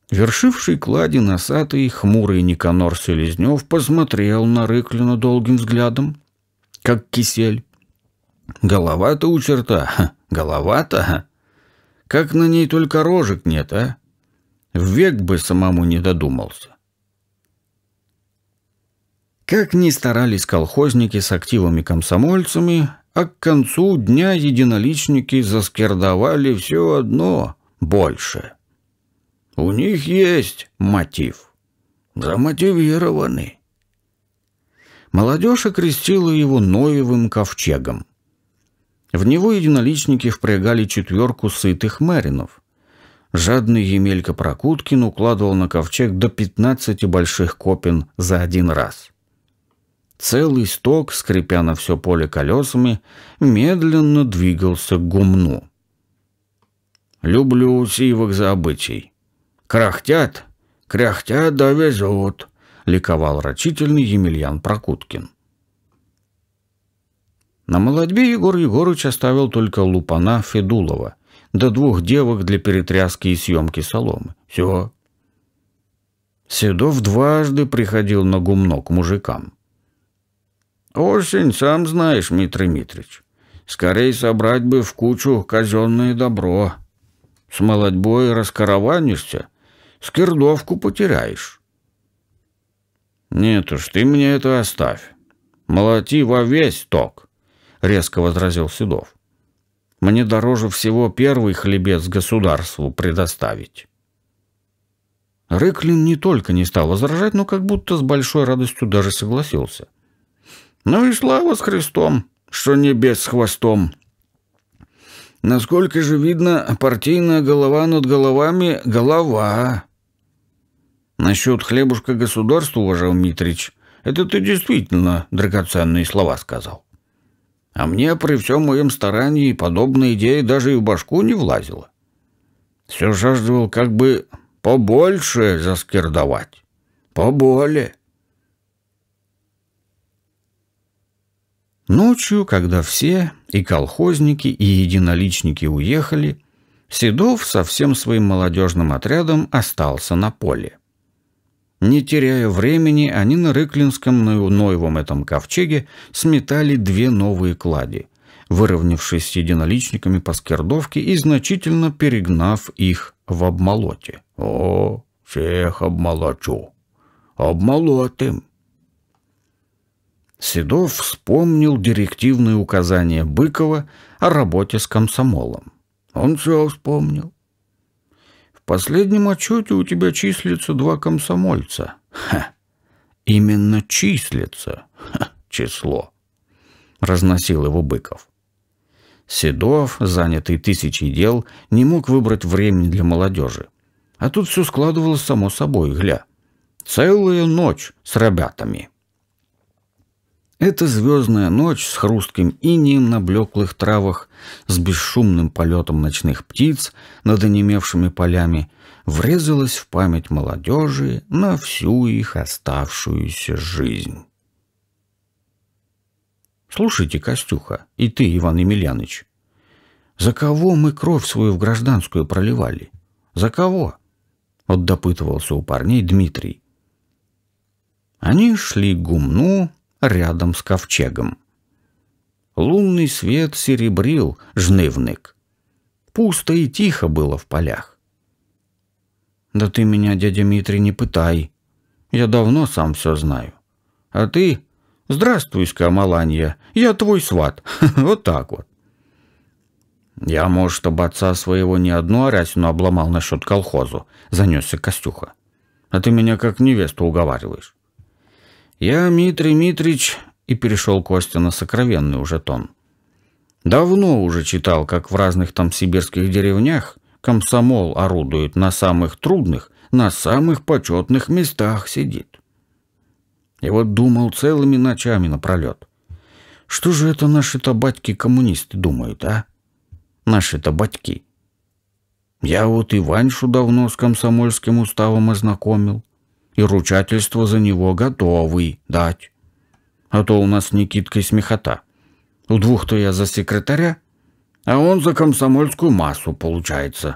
Вершивший клади носатый, хмурый Никанор Селезнев посмотрел на Рыклина долгим взглядом, как кисель. Голова-то у черта, голова-то, как на ней только рожек нет, а? В Век бы самому не додумался. Как ни старались колхозники с активами-комсомольцами, а к концу дня единоличники заскердовали все одно больше. У них есть мотив. Замотивированы. Молодежь окрестила его Ноевым ковчегом. В него единоличники впрягали четверку сытых мэринов. Жадный Емелька Прокуткин укладывал на ковчег до 15 больших копин за один раз – Целый сток, скрипя на все поле колесами, медленно двигался к гумну. «Люблю сивок за обычай. Крахтят, кряхтят да ликовал рачительный Емельян Прокуткин. На молодьбе Егор Егорыч оставил только Лупана Федулова, да двух девок для перетряски и съемки соломы. Все. Седов дважды приходил на гумно к мужикам. Осень, сам знаешь, Митрий Митрич. Скорей собрать бы в кучу казенное добро. С молодьбой раскарованишься, скирдовку потеряешь. Нет уж, ты мне это оставь. Молоти во весь ток, — резко возразил Седов. Мне дороже всего первый хлебец государству предоставить. Рыклин не только не стал возражать, но как будто с большой радостью даже согласился — ну и слава с Христом, что небес с хвостом. Насколько же видно, партийная голова над головами — голова. Насчет хлебушка государства, уважал Митрич, это ты действительно драгоценные слова сказал. А мне при всем моем старании подобная идея даже и в башку не влазила. Все жаждал как бы побольше заскирдовать. Поболее. Ночью, когда все, и колхозники, и единоличники уехали, Седов со всем своим молодежным отрядом остался на поле. Не теряя времени, они на Рыклинском Ноевом этом ковчеге сметали две новые клади, выровнявшись с единоличниками по скердовке и значительно перегнав их в обмолоте. «О, всех обмолочу! Обмолотым!» Седов вспомнил директивные указания Быкова о работе с комсомолом. Он все вспомнил. В последнем отчете у тебя числится два комсомольца. Ха. Именно числится Ха. число. Разносил его Быков. Седов, занятый тысячей дел, не мог выбрать времени для молодежи. А тут все складывалось само собой, гля. целая ночь с ребятами. Эта звездная ночь с хрустким инием на блеклых травах, с бесшумным полетом ночных птиц над онемевшими полями, врезалась в память молодежи на всю их оставшуюся жизнь. «Слушайте, Костюха, и ты, Иван Емельяныч, за кого мы кровь свою в гражданскую проливали? За кого?» — Отдопытывался у парней Дмитрий. Они шли к гумну, рядом с ковчегом. Лунный свет серебрил жнивник. Пусто и тихо было в полях. «Да ты меня, дядя Митрий, не пытай. Я давно сам все знаю. А ты...» «Здравствуй-ка, я твой сват». вот так вот. «Я, может, об отца своего не одну арясину обломал насчет колхозу», — занесся Костюха. «А ты меня как невесту уговариваешь». «Я Митрий Митрич», и перешел Костя на сокровенный уже тон. «Давно уже читал, как в разных там сибирских деревнях комсомол орудует на самых трудных, на самых почетных местах сидит. И вот думал целыми ночами напролет. Что же это наши-то батьки-коммунисты думают, а? Наши-то батьки. Я вот и давно с комсомольским уставом ознакомил и ручательство за него готовы дать. А то у нас Никиткой смехота. У двух-то я за секретаря, а он за комсомольскую массу получается.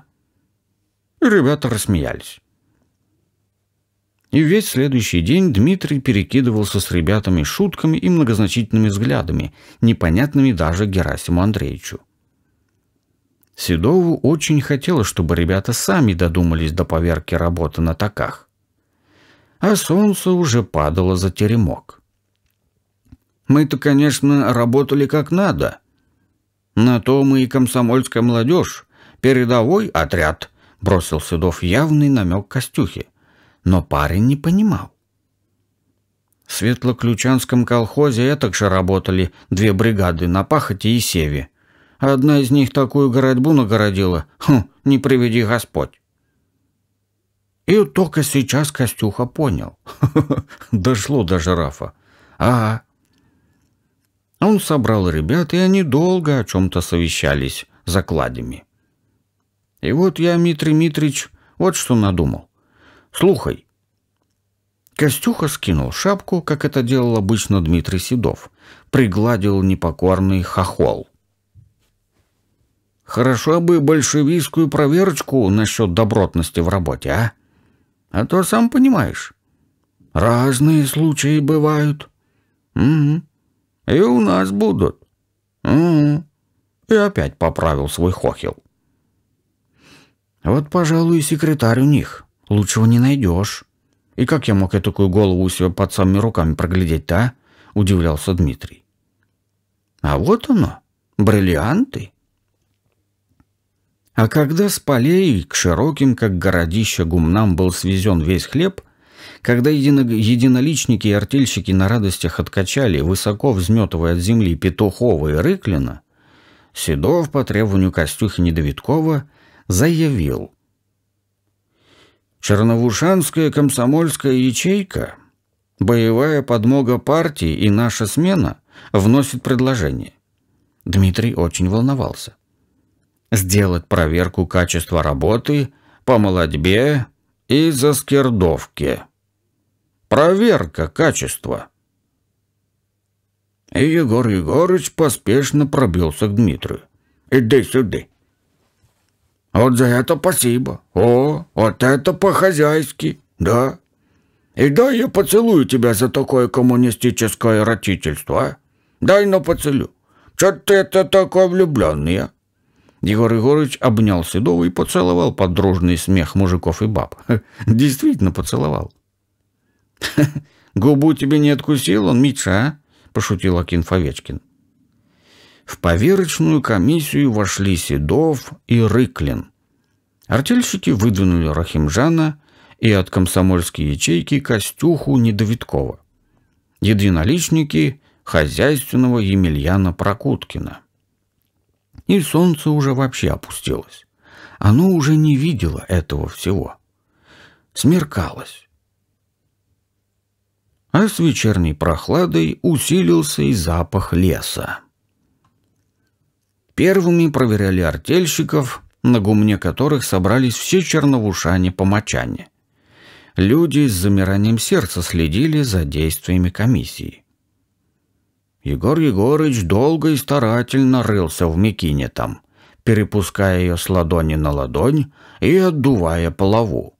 И ребята рассмеялись. И весь следующий день Дмитрий перекидывался с ребятами шутками и многозначительными взглядами, непонятными даже Герасиму Андреевичу. Седову очень хотелось, чтобы ребята сами додумались до поверки работы на таках а солнце уже падало за теремок. Мы-то, конечно, работали как надо. На то мы и комсомольская молодежь, передовой отряд, бросил Седов явный намек Костюхе. Но парень не понимал. В Светлоключанском колхозе этак же работали две бригады на пахоте и севе. Одна из них такую городьбу нагородила, хм, не приведи Господь. И только сейчас Костюха понял. Дошло до жирафа. А, Он собрал ребят, и они долго о чем-то совещались закладями. И вот я, Митрий Митрич, вот что надумал. Слухай. Костюха скинул шапку, как это делал обычно Дмитрий Седов. Пригладил непокорный хохол. Хорошо бы большевистскую проверочку насчет добротности в работе, а? А то, сам понимаешь, разные случаи бывают. Угу. И у нас будут. Угу. И опять поправил свой хохил. Вот, пожалуй, и секретарь у них. Лучшего не найдешь. И как я мог я такую голову у себя под самыми руками проглядеть-то, а? Удивлялся Дмитрий. А вот оно, бриллианты. А когда с полей к широким, как городище, гумнам был свезен весь хлеб, когда едино... единоличники и артельщики на радостях откачали, высоко взметывая от земли Петухова и Рыклина, Седов по требованию Костюхи Недовиткова заявил. «Черновушанская комсомольская ячейка, боевая подмога партии и наша смена вносит предложение». Дмитрий очень волновался сделать проверку качества работы по молодьбе и заскирдовке. Проверка качества. И Егор Егорыч поспешно пробился к Дмитрию. «Иди сюда». «Вот за это спасибо. О, вот это по-хозяйски, да. И дай я поцелую тебя за такое коммунистическое ротительство, а? Дай, но поцелю. Чё ты это такой влюбленный, а? Егор Егорович обнял Седову и поцеловал под смех мужиков и баб. Действительно поцеловал. «Губу тебе не откусил он, Митша, а?» — пошутил Акин Фовечкин. В поверочную комиссию вошли Седов и Рыклин. Артельщики выдвинули Рахимжана и от комсомольской ячейки Костюху Недовиткова. Единоличники — хозяйственного Емельяна Прокуткина. И солнце уже вообще опустилось. Оно уже не видело этого всего. Смеркалось. А с вечерней прохладой усилился и запах леса. Первыми проверяли артельщиков, на гумне которых собрались все черновушане-помочане. Люди с замиранием сердца следили за действиями комиссии. Егор Егорыч долго и старательно рылся в мекине там, перепуская ее с ладони на ладонь и отдувая полову.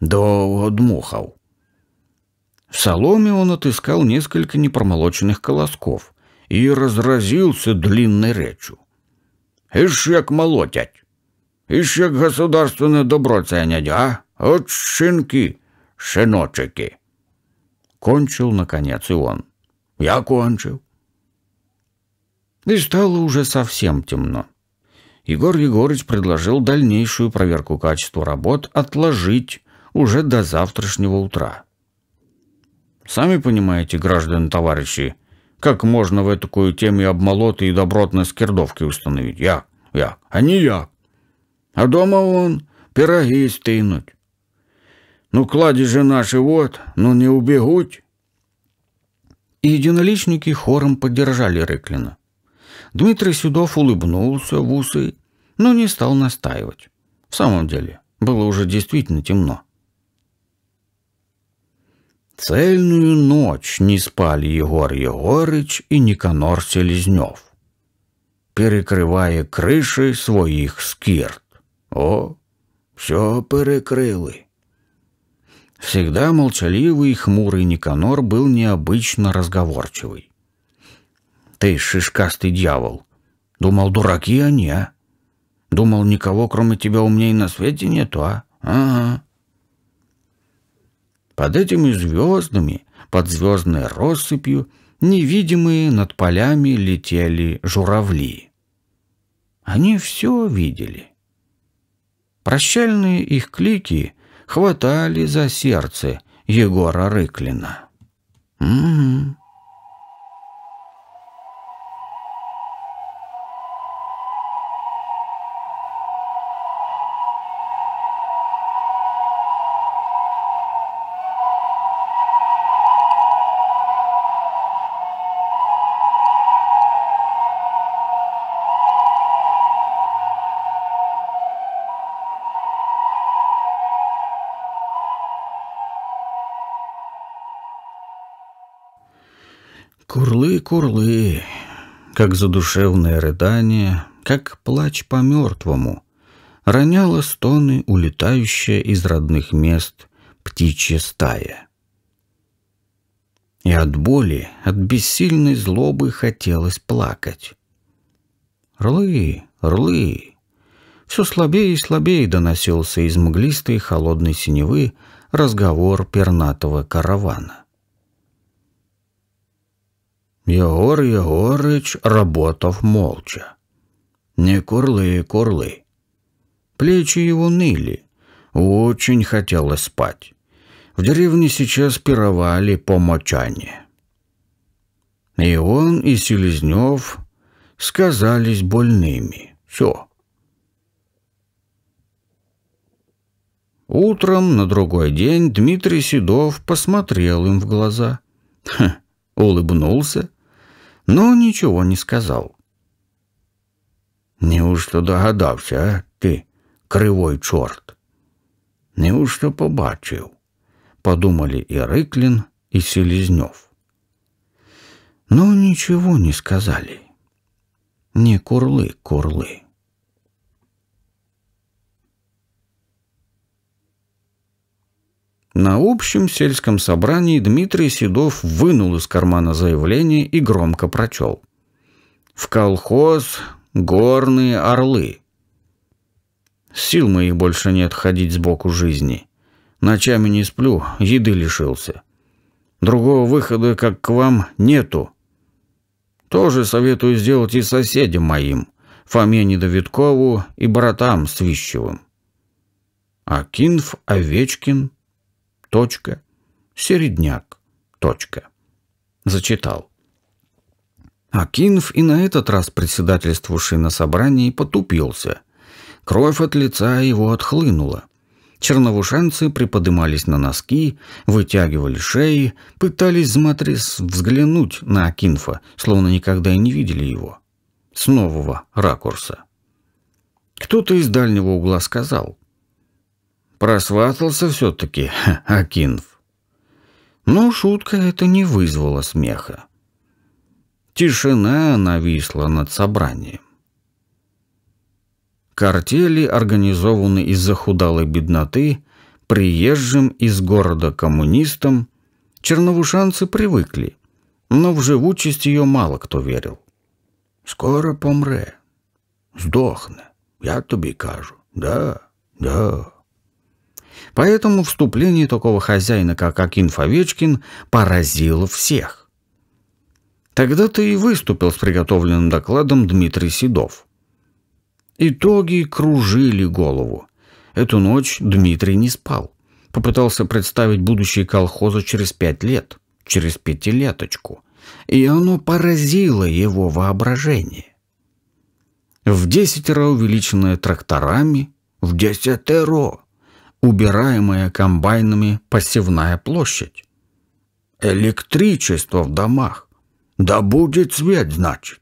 до отмухал. В соломе он отыскал несколько непромолоченных колосков и разразился длинной речью. «Ишь, як молотять! Ишь, як государственное добро ценять, а? От шинки, шиночики!» Кончил, наконец, и он. Я кончил. И стало уже совсем темно. Егор Егорыч предложил дальнейшую проверку качества работ отложить уже до завтрашнего утра. Сами понимаете, граждане товарищи, как можно в такую теме обмолоты и добротно скирдовки установить? Я, я, а не я. А дома он пироги стынуть. Ну, клади же наши вот, ну не убегуть и единоличники хором поддержали Рыклина. Дмитрий Седов улыбнулся в усы, но не стал настаивать. В самом деле, было уже действительно темно. Цельную ночь не спали Егор Егорыч и Никанор Селезнев, перекриває криши своїх скирт. О, все перекрыли. Всегда молчаливый и хмурый Никанор был необычно разговорчивый. «Ты, шишкастый дьявол, думал, дураки они, а? Думал, никого, кроме тебя, умней на свете нету, а? Ага». Под этими звездами, под звездной россыпью, невидимые над полями летели журавли. Они все видели. Прощальные их клики хватали за сердце Егора Рыклина. «Угу», Курлы-курлы, как задушевное рыдание, как плач по мертвому, роняла стоны улетающая из родных мест птичья стая. И от боли, от бессильной злобы хотелось плакать. «Рлы, рлы!» Все слабее и слабее доносился из мглистой холодной синевы разговор пернатого каравана. Єгор Єгорич работав молча. Не курлы и курлы. Плечи его ныли. Очень хотелось спать. В деревне сейчас пировали по мочане. И он, и Селезнев сказались больными. Все. Утром на другой день Дмитрий Седов посмотрел им в глаза. Ха, улыбнулся но ничего не сказал. Неужто догадався, а, ти, кривой чорт? Неужто побачив? Подумали и Рыклин, и Селезнев. Но ничего не сказали. Не курлы, курлы. На общем сельском собрании Дмитрий Седов вынул из кармана заявление и громко прочел. «В колхоз горные орлы». Сил моих больше нет ходить сбоку жизни. Ночами не сплю, еды лишился. Другого выхода, как к вам, нету. Тоже советую сделать и соседям моим, Фоме Недовидкову и братам Свищевым. Акинф, Овечкин, Точка. Середняк. Точка. Зачитал. Акинф и на этот раз председательствовавший на собрании потупился. Кровь от лица его отхлынула. Черновушанцы приподымались на носки, вытягивали шеи, пытались смотреть, взглянуть на Акинфа, словно никогда и не видели его. С нового ракурса. Кто-то из дальнего угла сказал. Просватался все-таки Акинф. Но шутка эта не вызвала смеха. Тишина нависла над собранием. Картели организованы из захудалой бедноты, приезжим из города коммунистам, черновушанцы привыкли, но в живучесть ее мало кто верил. «Скоро помре, здохне, я тебе кажу, да, да». Поэтому вступление такого хозяина, как Акинф Овечкин, поразило всех. Тогда-то и выступил с приготовленным докладом Дмитрий Седов. Итоги кружили голову. Эту ночь Дмитрий не спал. Попытался представить будущее колхоза через пять лет, через пятилеточку. И оно поразило его воображение. В десятеро увеличенное тракторами, в десятеро убираемая комбайнами посевная площадь. Электричество в домах. Да будет свет, значит.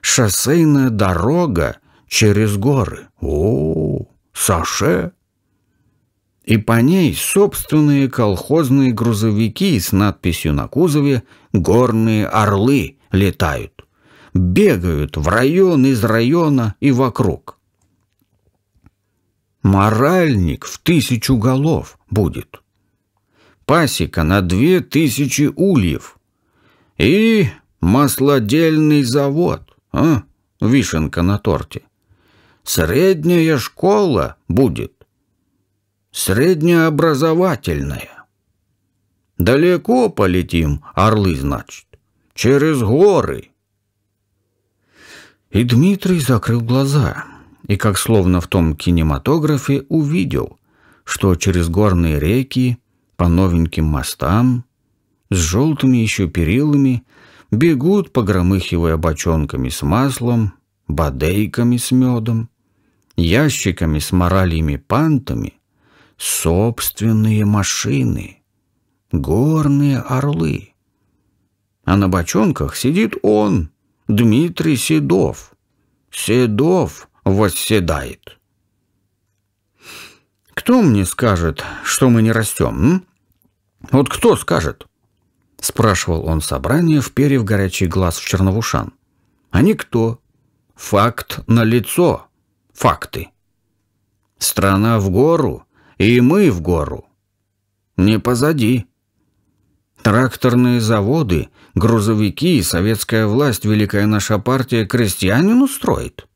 Шоссейная дорога через горы. О, Саше! И по ней собственные колхозные грузовики с надписью на кузове «Горные орлы» летают. Бегают в район из района и вокруг. Моральник в тысячу голов будет. Пасека на две тысячи ульев. И маслодельный завод, а? Вишенка на торте. Средняя школа будет. Среднеобразовательная. Далеко полетим, орлы, значит. Через горы. И Дмитрий закрыл глаза и как словно в том кинематографе увидел, что через горные реки, по новеньким мостам, с желтыми еще перилами, бегут, погромыхивая бочонками с маслом, бодейками с медом, ящиками с моральями пантами, собственные машины, горные орлы. А на бочонках сидит он, Дмитрий Седов. Седов, восседает. Кто мне скажет, что мы не растем? М? Вот кто скажет? Спрашивал он собрание, вперев горячий глаз в черновушан. А никто. Факт на лицо. Факты. Страна в гору, и мы в гору. Не позади. Тракторные заводы, грузовики, советская власть, великая наша партия крестьянин устроит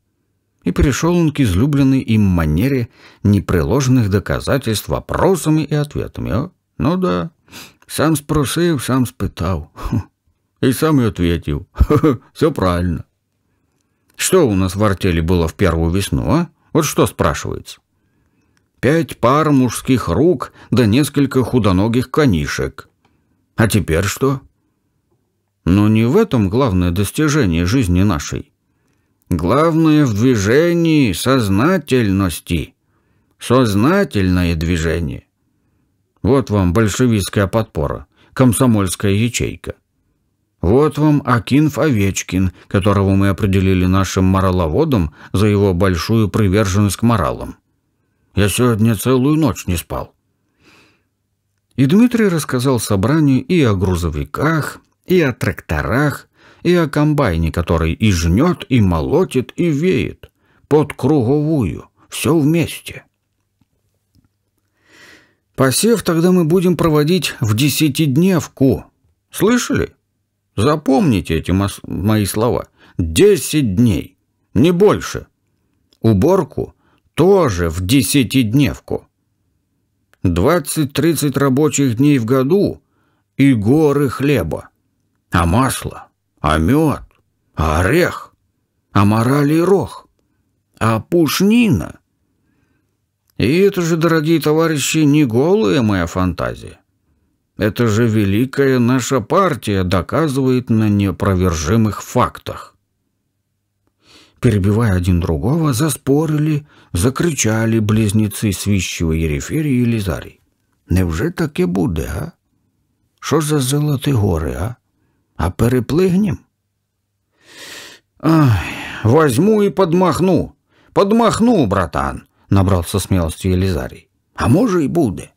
и пришел он к излюбленной им манере непреложных доказательств вопросами и ответами. О, а, ну да, сам спросив, сам спитав. Хм, и сам и ответил. Все правильно. Что у нас в артели было в первую весну, а? Вот что спрашивается? Пять пар мужских рук да несколько худоногих конишек. А теперь что? Но ну, не в этом главное достижение жизни нашей. Главное в движении сознательности. Сознательное движение. Вот вам большевистская подпора, комсомольская ячейка. Вот вам Акинф Овечкин, которого мы определили нашим мораловодом за его большую приверженность к моралам. Я сегодня целую ночь не спал. И Дмитрий рассказал собранию и о грузовиках, и о тракторах, и о комбайне, который и жнет, и молотит, и веет. Под круговую. Все вместе. Посев тогда мы будем проводить в десятидневку. Слышали? Запомните эти мои слова. Десять дней. Не больше. Уборку тоже в десятидневку. Двадцать-тридцать рабочих дней в году и горы хлеба. А масло а мед, а орех, а мораль и рох, а пушнина. И это же, дорогие товарищи, не голая моя фантазия. Это же великая наша партия доказывает на неопровержимых фактах. Перебивая один другого, заспорили, закричали близнецы свищего и і Лізарій. так и будет, а? Что за золотые горы, а? А переплигнем? Ай, возьму и подмахну. Подмахну, братан, набрался смелости Елизарий. А може и буде.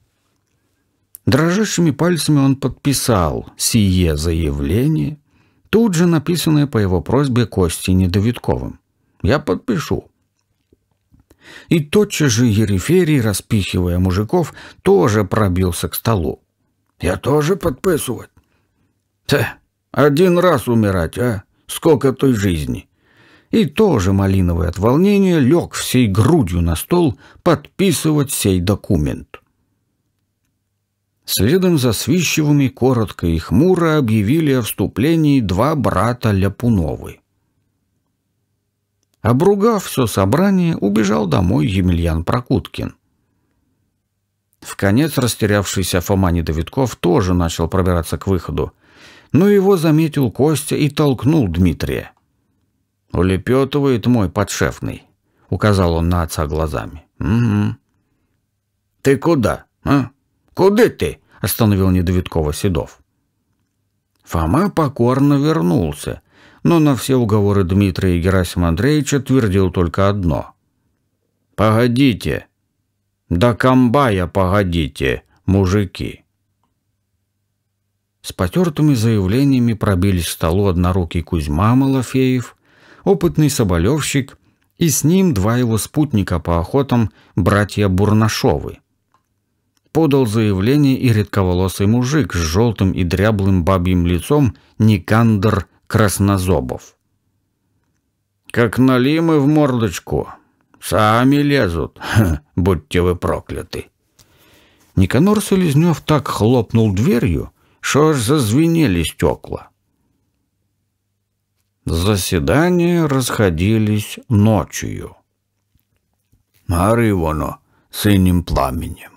Дрожащими пальцами он подписал сие заявление, тут же написанное по его просьбе Кости Недовидковым. «Я подпишу». И тотчас же Ериферий, распихивая мужиков, тоже пробился к столу. «Я тоже подписывать?» «Та, один раз умирать, а? Сколько той жизни? И тоже малиновый от волнения лег всей грудью на стол подписывать сей документ. Следом за Свищевыми коротко и хмуро объявили о вступлении два брата Ляпуновы. Обругав все собрание, убежал домой Емельян Прокуткин. В конец растерявшийся Фома Недовитков тоже начал пробираться к выходу но его заметил Костя и толкнул Дмитрия. «Улепетывает мой подшефный», — указал он на отца глазами. «Угу». «Ты куда, а? Куда ты?» — остановил недовидкова Седов. Фома покорно вернулся, но на все уговоры Дмитрия и Герасима Андреевича твердил только одно. «Погодите! До комбая погодите, мужики!» С потертыми заявлениями пробились к столу однорукий Кузьма Малафеев, опытный соболевщик, и с ним два его спутника по охотам, братья Бурнашовы. Подал заявление и редковолосый мужик с желтым и дряблым бабьим лицом Никандр Краснозобов. «Как налимы в мордочку, сами лезут, Ха, будьте вы прокляты!» Никанор Селезнев так хлопнул дверью, что ж зазвенели стекла? Заседания расходились ночью. Гори воно синим пламенем.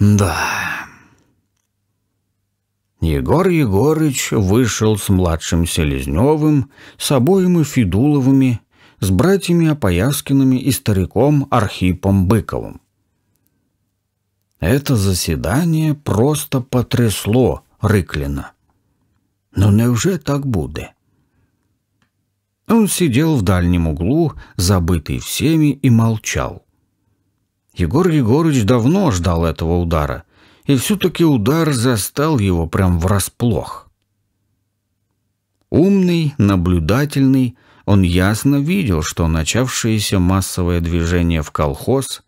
Да. Егор Егорыч вышел с младшим Селезневым, с обоими Федуловыми, с братьями Опояскиными и стариком Архипом Быковым. Это заседание просто потрясло Рыклина. Но «Ну, неуже так будет. Он сидел в дальнем углу, забытый всеми, и молчал. Егор Егорыч давно ждал этого удара, и все-таки удар застал его прям врасплох. Умный, наблюдательный, он ясно видел, что начавшееся массовое движение в колхоз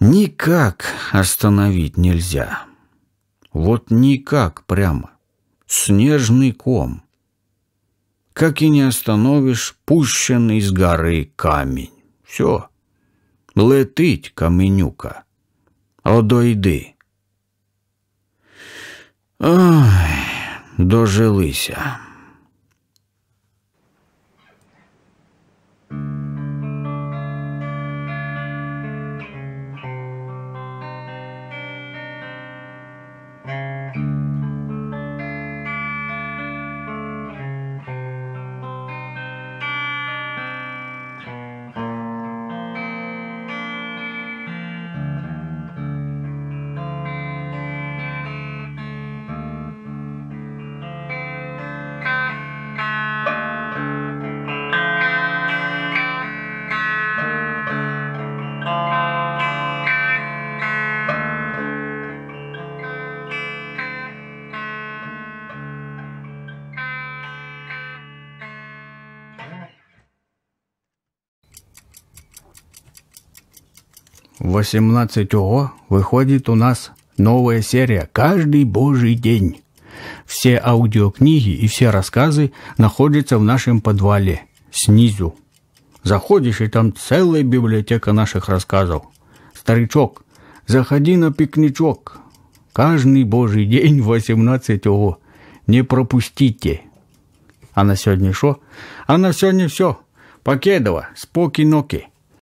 Никак остановить нельзя. Вот никак прямо. Снежный ком. Как и не остановишь, пущенный с горы камень. Все. Летить, каменюка. Одойди. Ой, дожилися. 18 ОО выходит у нас новая серия каждый божий день. Все аудиокниги и все рассказы находятся в нашем подвале, снизу. Заходишь, и там целая библиотека наших рассказов. Старичок, заходи на пикничок. Каждый божий день 18 ОО. Не пропустите. А на сегодня шо? А на сегодня все. Покедова, споки-ноки.